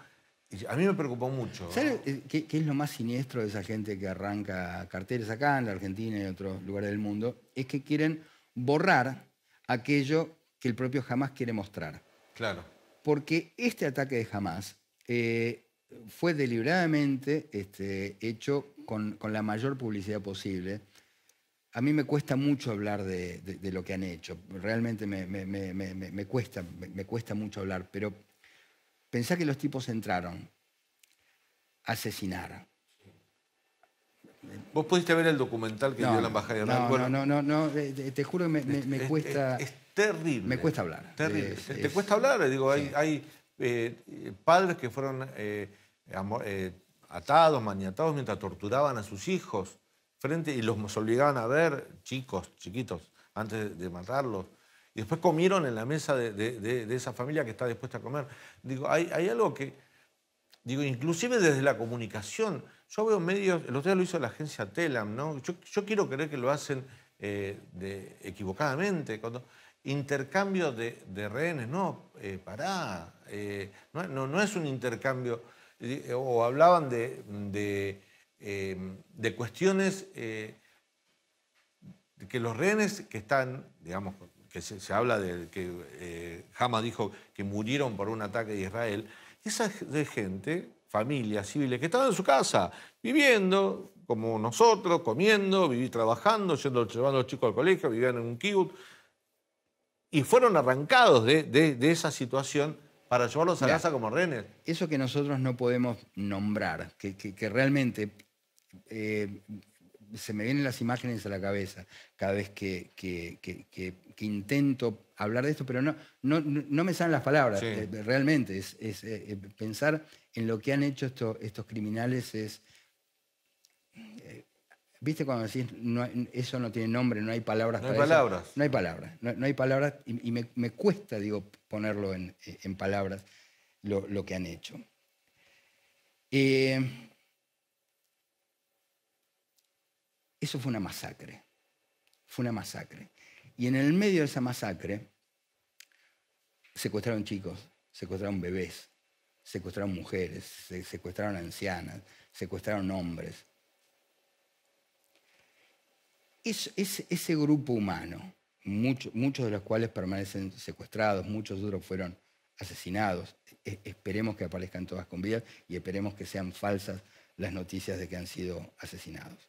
[SPEAKER 1] a mí me preocupó mucho. ¿Sabes
[SPEAKER 2] ¿eh? qué, es lo más siniestro de esa gente que arranca carteles acá en la Argentina y en otros lugares del mundo? Es que quieren borrar aquello que el propio jamás quiere mostrar. Claro. Porque este ataque de jamás eh, fue deliberadamente este, hecho con, la mayor publicidad posible. A mí me cuesta mucho hablar de, lo que han hecho. Realmente me, me cuesta, me cuesta mucho hablar, pero Pensá que los tipos entraron a asesinar.
[SPEAKER 1] ¿Vos pudiste ver el documental que dio la Embajada de No, no, no, no,
[SPEAKER 2] te juro que me, cuesta... Es, terrible. Me cuesta hablar. te
[SPEAKER 1] cuesta hablar, digo, hay, eh, padres que fueron eh, eh, atados, maniatados mientras torturaban a sus hijos frente y los obligaban a ver, chicos, chiquitos, antes de matarlos. Y después comieron en la mesa de, esa familia que está dispuesta a comer. Digo, hay, algo que, digo, inclusive desde la comunicación, yo veo medios, el otro día lo hizo la agencia Telam, ¿no? Yo, quiero creer que lo hacen eh, equivocadamente. Cuando, intercambio de, rehenes, no, eh, pará, eh, no, es un intercambio, o hablaban de, de, em, de cuestiones que los rehenes que están, digamos, que se, habla de que eh, Hamas dijo que murieron por un ataque de Israel, esa de gente, familias civiles, que estaban en su casa, viviendo como nosotros, comiendo, viví trabajando, yendo, llevando a los chicos al colegio, vivían en un kibbutz, y fueron arrancados de, esa situación para llevarlos a casa como rehenes.
[SPEAKER 2] Eso que nosotros no podemos nombrar, que, que, realmente eh, se me vienen las imágenes a la cabeza cada vez que, que, intento hablar de esto, pero no, no, me salen las palabras, eh, realmente. Es, eh, eh, pensar en lo que han hecho estos criminales es... ¿Viste cuando decís eso no tiene nombre, no hay palabras no hay palabras. No hay palabras. No, hay palabras y, me, cuesta, digo, ponerlo en, palabras lo, que han hecho. eso fue una masacre. Fue una masacre. Y en el medio de esa masacre, secuestraron chicos, secuestraron bebés, secuestraron mujeres, secuestraron ancianas, secuestraron hombres. Es, ese grupo humano, muchos de los cuales permanecen secuestrados, muchos otros fueron asesinados. E, esperemos que aparezcan todas con vida y esperemos que sean falsas las noticias de que han sido asesinados.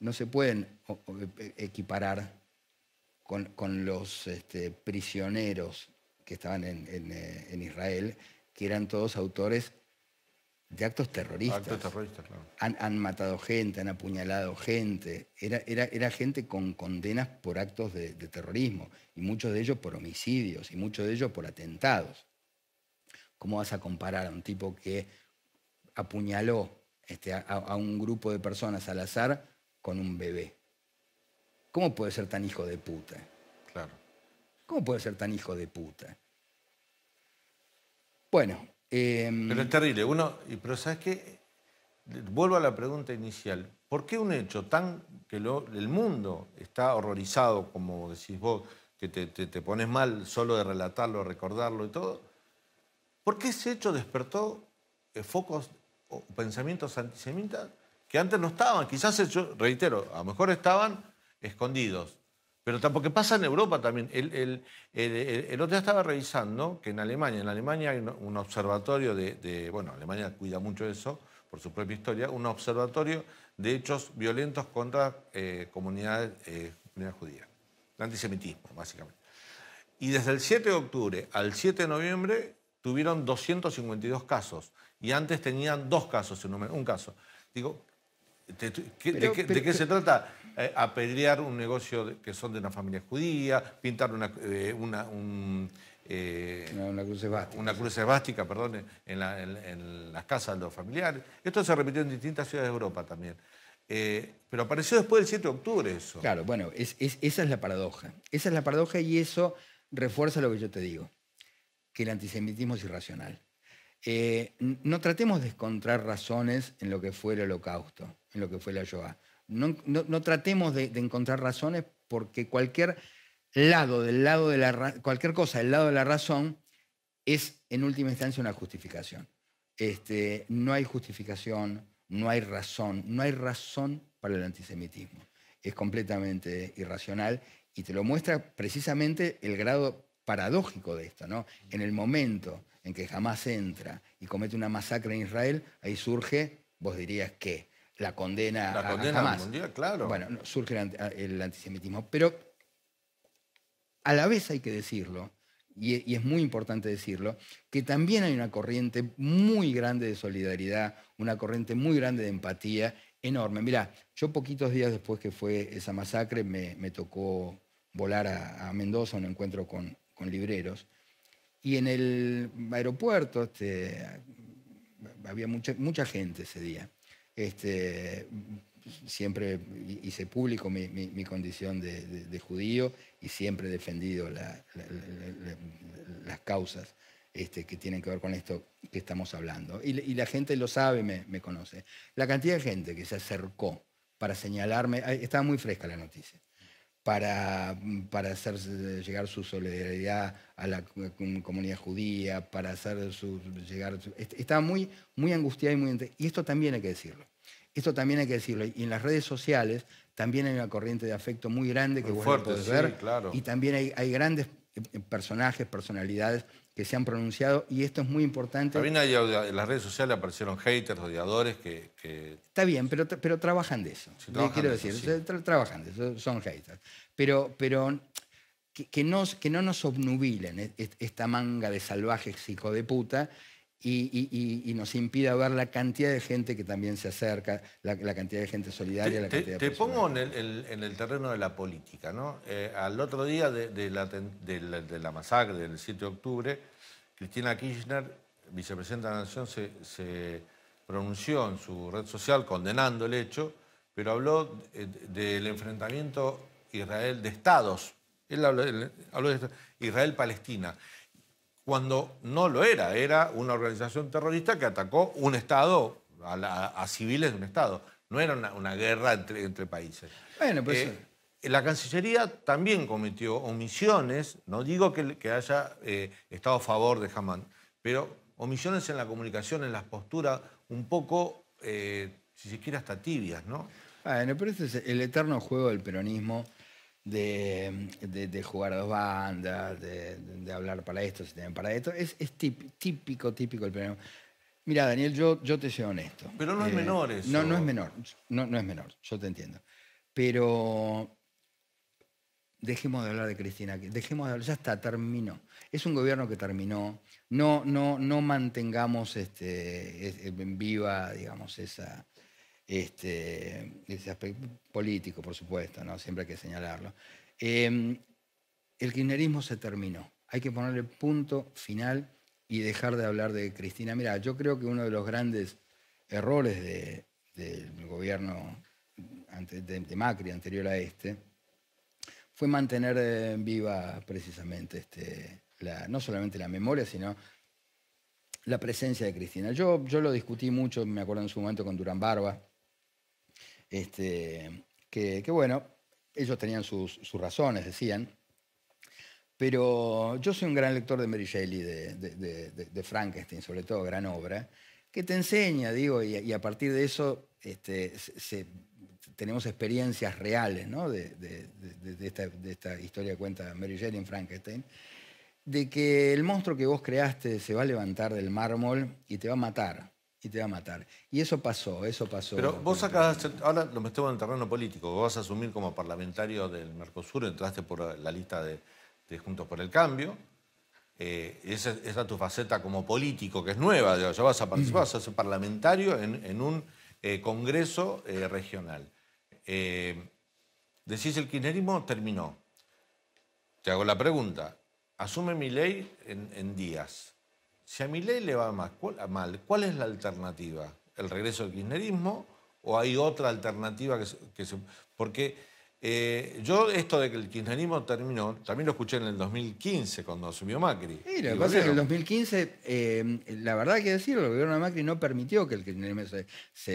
[SPEAKER 2] No se pueden equiparar con, los este, prisioneros que estaban eh, en, Israel, que eran todos autores de actos terroristas. Actos
[SPEAKER 1] terroristas, claro.
[SPEAKER 2] Han, matado gente, han apuñalado gente. Era, era, era gente con condenas por actos de, terrorismo, y muchos de ellos por homicidios, y muchos de ellos por atentados. ¿Cómo vas a comparar a un tipo que apuñaló este, a, un grupo de personas al azar con un bebé. ¿Cómo puede ser tan hijo de puta? Claro. ¿Cómo puede ser tan hijo de puta? Bueno.
[SPEAKER 1] Em, pero es terrible. Uno, pero ¿sabes qué? Vuelvo a la pregunta inicial. ¿Por qué un hecho tan que el mundo está horrorizado, como decís vos, que te, pones mal solo de relatarlo, recordarlo y todo? ¿Por qué ese hecho despertó eh, focos o pensamientos antisemitas que antes no estaban? Quizás, yo reitero, a lo mejor estaban, escondidos. Pero tampoco pasa en Europa también. El, otro día estaba revisando que en Alemania, en Alemania hay un observatorio de, bueno, Alemania cuida mucho eso por su propia historia, un observatorio de hechos violentos contra eh, comunidades eh, judías. Antisemitismo, básicamente. Y desde el 7 de octubre al 7 de noviembre tuvieron 252 casos. Y antes tenían dos casos, un caso. Digo, ¿de, qué se trata? A eh, apedrear un negocio que son de una familia judía, pintar una, eh, eh, una, cruz sebástica. en, las casas de los familiares. Esto se repitió en distintas ciudades de Europa también. pero apareció después del 7 de octubre eso. Claro, bueno, esa es la paradoja.
[SPEAKER 2] Esa es la paradoja y eso refuerza lo que yo te digo, que el antisemitismo es irracional. no tratemos de encontrar razones en lo que fue el holocausto, en lo que fue la Shoah. No, tratemos de, encontrar razones porque cualquier lado, del lado de la, cualquier cosa del lado de la razón es en última instancia una justificación. Este, no hay justificación, no hay razón, no hay razón para el antisemitismo. Es completamente irracional y te lo muestra precisamente el grado paradójico de esto, ¿no? En el momento en que jamás entra y comete una masacre en Israel, ahí surge, vos dirías qué la condena, la condena Bueno, surge el antisemitismo. Pero a la vez hay que decirlo, e, y, es muy importante decirlo, que también hay una corriente muy grande de solidaridad, una corriente muy grande de empatía, enorme. Mirá, yo poquitos días después que fue esa masacre me, tocó volar a, a Mendoza, un encuentro con, con, libreros, y en el aeropuerto este, había mucha, mucha gente ese día. Este, siempre hice público mi, condición de, judío y siempre he defendido las causas este, que tienen que ver con esto que estamos hablando. Y, la gente lo sabe, me, me, conoce. La cantidad de gente que se acercó para señalarme, estaba muy fresca la noticia, para, mm, para hacer eh, llegar su solidaridad a la eh, comunidad judía, para hacer su, llegar... Estaba muy, muy angustiada y muy... Y esto también hay que decirlo. Esto también hay que decirlo. Y en las redes sociales también hay una corriente de afecto muy grande que muy vos fuerte, ver. Y también hay, hay grandes personajes, personalidades que se han pronunciado y esto es muy importante. También
[SPEAKER 1] en las redes sociales aparecieron haters, odiadores que...
[SPEAKER 2] Está bien, pero, pero trabajan de eso. quiero decir, trabajan de eso, son haters. Pero, pero que, que no nos obnubilen esta manga de salvajes hijo de puta y, nos impida ver la cantidad de gente que también se acerca, la, cantidad de gente solidaria. la cantidad te, personas. te pongo
[SPEAKER 1] en el, terreno de la política. ¿no? Eh, al otro día de, de, la, masacre del 7 de octubre, Cristina Kirchner, vicepresidenta de la Nación, se, pronunció en su red social condenando el hecho, pero habló del enfrentamiento Israel de estados. Él habló de Israel-Palestina cuando no lo era, era una organización terrorista que atacó un Estado, a, civiles de un Estado. No era una, guerra entre, países. Bueno, pues... Eh, la Cancillería también cometió omisiones, no digo que, haya eh, estado a favor de Hamán, pero omisiones en la comunicación, en las posturas, un poco, eh, si siquiera hasta tibias,
[SPEAKER 2] ¿no? Bueno, pero ese es el eterno juego del peronismo de, de, a jugar dos bandas, de, hablar para esto, si tienen para esto. Es, típico, típico el problema. Mira, Daniel, yo, yo te soy honesto. Pero no es eh, menor eso. No, no es menor. No, no es menor, yo te entiendo. Pero dejemos de hablar de Cristina, dejemos de hablar, ya está, terminó. Es un gobierno que terminó. No, no, no mantengamos este, en viva, digamos, esa, este, ese aspecto político, por supuesto, ¿no? siempre hay que señalarlo. Eh, el kirchnerismo se terminó. Hay que poner el punto final y dejar de hablar de Cristina. Mira, yo creo que uno de los grandes errores del gobierno de, Macri anterior a este fue mantener eh, viva precisamente este, no solamente la memoria, sino la presencia de Cristina. Yo, yo lo discutí mucho, me acuerdo en su momento con Durán Barba, este, que, bueno, ellos tenían sus, razones, decían. Pero yo soy un gran lector de Mary Shelley, de, Frankenstein, sobre todo, gran obra, que te enseña, digo, y, a partir de eso este, tenemos experiencias reales de, esta, historia cuenta Mary Shelley en Frankenstein, de que el monstruo que vos creaste se va a levantar del mármol y te va a matar y te va a matar. Y eso pasó, eso pasó. Pero vos
[SPEAKER 1] acá ahora lo metemos en el terreno político, vos vas a asumir como parlamentario del Mercosur, entraste por la lista de, Juntos por el Cambio, eh, esa, es tu faceta como político, que es nueva, ya vas a participar, vas ser parlamentario en, un eh, congreso eh, regional. decís el kirchnerismo terminó. Te hago la pregunta, asume mi ley en días. Si a mi ley le va mal, ¿cuál es la alternativa? ¿El regreso del kirchnerismo o hay otra alternativa que se... porque eh, yo esto de que el kirchnerismo terminó, también lo escuché en el 2015 cuando asumió Macri. Sí, lo que pasa es que en el
[SPEAKER 2] 2015, eh, la verdad hay que decirlo, el gobierno de Macri no permitió que el kirchnerismo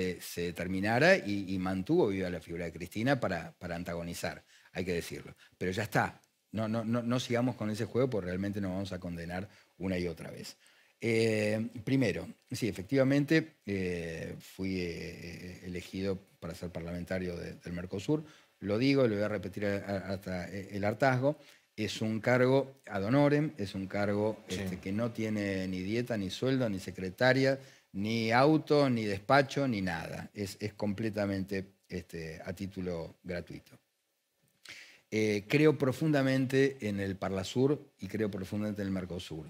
[SPEAKER 2] se, terminara y, mantuvo viva la figura de Cristina para, para antagonizar, hay que decirlo. Pero ya está, no, no, no sigamos con ese juego porque realmente nos vamos a condenar una y otra vez. Eh, primero, sí, efectivamente eh, fui eh, elegido para ser parlamentario del Mercosur. Lo digo, y lo voy a repetir hasta el hartazgo. Es un cargo ad honorem, es un cargo este, que no tiene ni dieta, ni sueldo, ni secretaria, ni auto, ni despacho, ni nada. Es, completamente este, a título gratuito. creo profundamente en el Parlasur y creo profundamente en el Mercosur.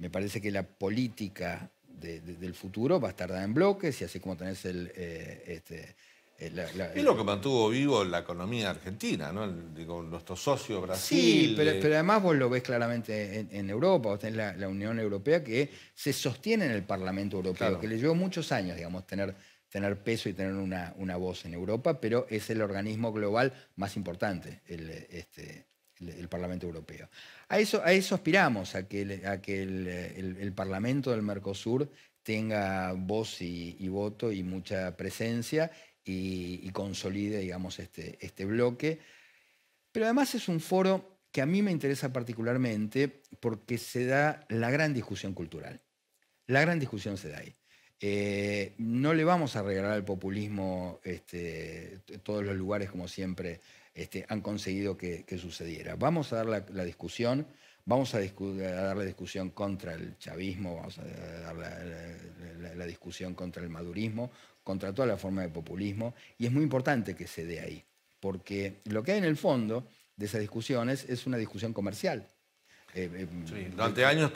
[SPEAKER 2] Me parece que la política del futuro va a estar dada en bloques y así como tenés el... Eh, este,
[SPEAKER 1] es lo que mantuvo vivo la economía argentina, ¿no? digo, nuestros socios Brasil. Sí, eh, pero,
[SPEAKER 2] además vos lo ves claramente en, Europa, vos tenés la, Unión Europea que se sostiene en el Parlamento Europeo, que le llevó muchos años, digamos, tener, tener peso y tener una, una voz en Europa, pero es el organismo global más importante, el, este, el Parlamento Europeo. A eso, aspiramos, a que, el, Parlamento del Mercosur tenga voz y, voto y mucha presencia y, consolide, digamos, este, este bloque. Pero además es un foro que a mí me interesa particularmente porque se da la gran discusión cultural. La gran discusión se da ahí. Eh, no le vamos a regalar al populismo este, todos los lugares como siempre este, han conseguido que, sucediera. Vamos a dar la, discusión, vamos a, dar la discusión contra el chavismo, vamos a dar la, la, discusión contra el madurismo, contra toda la forma de populismo, y es muy importante que se dé ahí, porque lo que hay en el fondo de esas discusiones es una discusión comercial. Eh, eh, eh,
[SPEAKER 1] durante años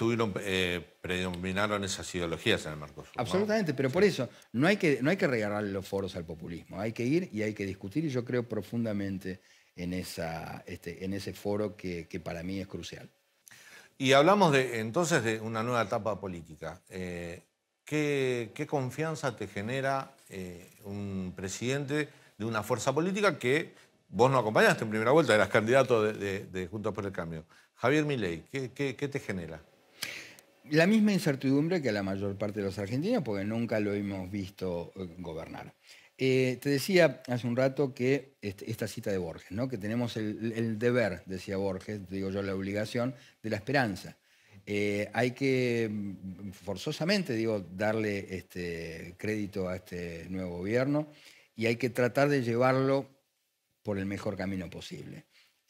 [SPEAKER 1] predominaron esas ideologías en el marco
[SPEAKER 2] Absolutamente, pero por eso no hay, que, no hay que regalarle los foros al populismo. Hay que ir y hay que discutir y yo creo profundamente en, esa, este, en ese foro que, para mí es crucial.
[SPEAKER 1] Y hablamos de, entonces de una nueva etapa política. ¿qué, confianza te genera un presidente de una fuerza política que vos no acompañaste en primera vuelta, eras candidato de, de, de Juntos por el Cambio? Javier Milei, ¿qué, te genera?
[SPEAKER 2] La misma incertidumbre que a la mayor parte de los argentinos, porque nunca lo hemos visto eh, gobernar. Eh, te decía hace un rato que esta cita de Borges, ¿no? que tenemos el, deber, decía Borges, digo yo la obligación, de la esperanza. Eh, hay que mm, forzosamente, digo, darle este, crédito a este nuevo gobierno y hay que tratar de llevarlo por el mejor camino posible.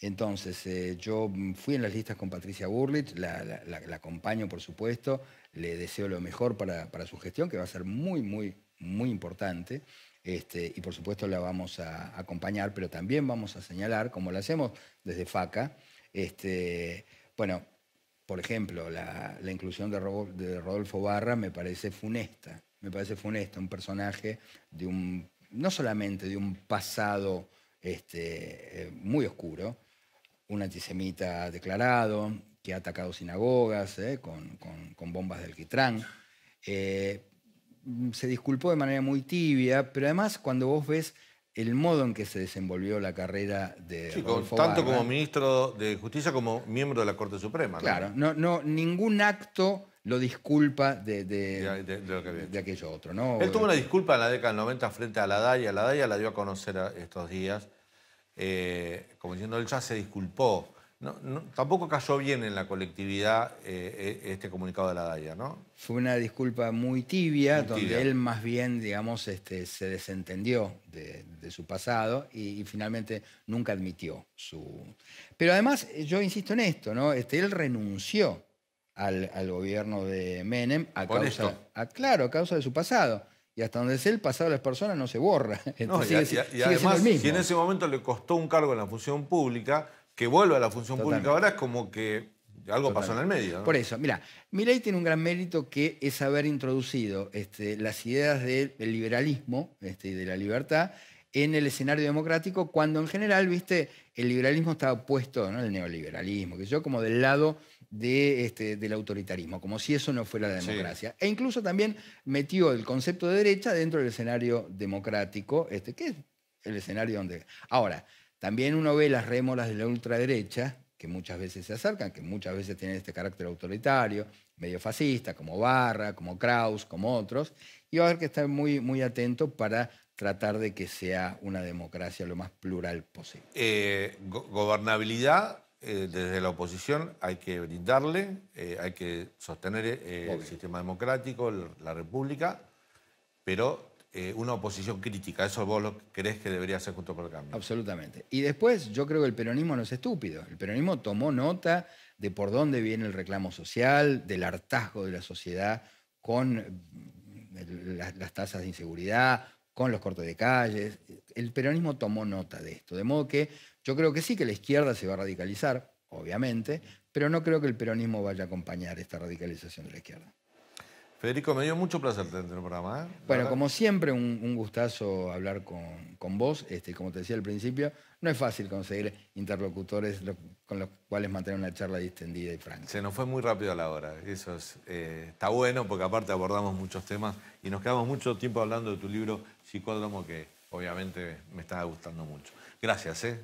[SPEAKER 2] Entonces, eh, yo mm, fui en las listas con Patricia Burlitz, la, acompaño, por supuesto, le deseo lo mejor para, su gestión, que va a ser muy, muy, muy importante. Este, y por supuesto la vamos a acompañar, pero también vamos a señalar, como lo hacemos desde FACA, este, bueno, por ejemplo, la, inclusión de, Rodolfo Barra me parece funesta, me parece funesta, un personaje de un, no solamente de un pasado este, eh, muy oscuro, un antisemita declarado, que ha atacado sinagogas eh, con, bombas de alquitrán. Eh, se disculpó de manera muy tibia, pero además cuando vos ves el modo en que se desenvolvió la carrera de tanto como
[SPEAKER 1] ministro de Justicia como miembro de la Corte Suprema. Claro,
[SPEAKER 2] no, ningún acto
[SPEAKER 1] lo disculpa de, de, aquello otro. ¿no? Él tuvo una disculpa en la década del 90 frente a la DAIA. La DAIA la dio a conocer estos días eh, como diciendo, él ya se disculpó. tampoco cayó bien en la colectividad eh, eh, este comunicado de la DAIA, ¿no?
[SPEAKER 2] Fue una disculpa muy tibia, donde él más bien, digamos, este, se desentendió de, su pasado y, finalmente nunca admitió su... Pero además, yo insisto en esto, ¿no? Este, él renunció al, gobierno de Menem a causa... a causa de su pasado y hasta donde sé, el pasado de las personas no se borra. y, además, si en ese
[SPEAKER 1] momento le costó un cargo en la función pública, que vuelve a la función pública ahora es como que algo pasó en el medio. Por
[SPEAKER 2] eso, mira, Milei tiene un gran mérito que es haber introducido este, las ideas del liberalismo este, y de la libertad en el escenario democrático, cuando en general, viste, el liberalismo estaba opuesto, ¿no? El neoliberalismo, que yo como del lado este, del autoritarismo, como si eso no fuera la democracia. E incluso también metió el concepto de derecha dentro del escenario democrático, este, que es el escenario donde... Ahora, también uno ve las rémolas de la ultraderecha, que muchas veces se acercan, que muchas veces tienen este carácter autoritario, medio fascista, como Barra, como Kraus, como otros, y va a haber que estar muy, muy atento para tratar de que sea una democracia lo más plural posible.
[SPEAKER 1] Eh, gobernabilidad eh, desde la oposición hay que brindarle, eh, hay que sostener eh, el sistema democrático, la república, pero una oposición crítica. ¿Eso vos lo crees que debería hacer junto por el cambio?
[SPEAKER 2] Absolutamente. Y después, yo creo que el peronismo no es estúpido. El peronismo tomó nota de por dónde viene el reclamo social, del hartazgo de la sociedad con las, las tasas de inseguridad, con los cortes de calles. El peronismo tomó nota de esto. De modo que yo creo que sí, que la izquierda se va a radicalizar, obviamente, pero no creo que el peronismo vaya a acompañar esta radicalización de la izquierda.
[SPEAKER 1] Federico, me dio mucho placer tenerte en el programa. ¿eh? Bueno,
[SPEAKER 2] como siempre, un, gustazo hablar con, vos. Este, como te decía al principio, no es fácil conseguir interlocutores con los cuales
[SPEAKER 1] mantener una charla distendida y franca. Se nos fue muy rápido a la hora. Eso es, eh, está bueno porque aparte abordamos muchos temas y nos quedamos mucho tiempo hablando de tu libro Psicódromo, que obviamente me está gustando mucho. Gracias, ¿eh?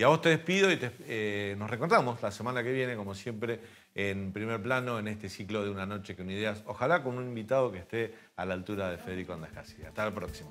[SPEAKER 1] Y a vos te despido y eh, nos reencontramos la semana que viene, como siempre, en primer plano, en este ciclo de Una Noche con Ideas. Ojalá con un invitado que esté a la altura de Federico Andascasi. Hasta la próxima.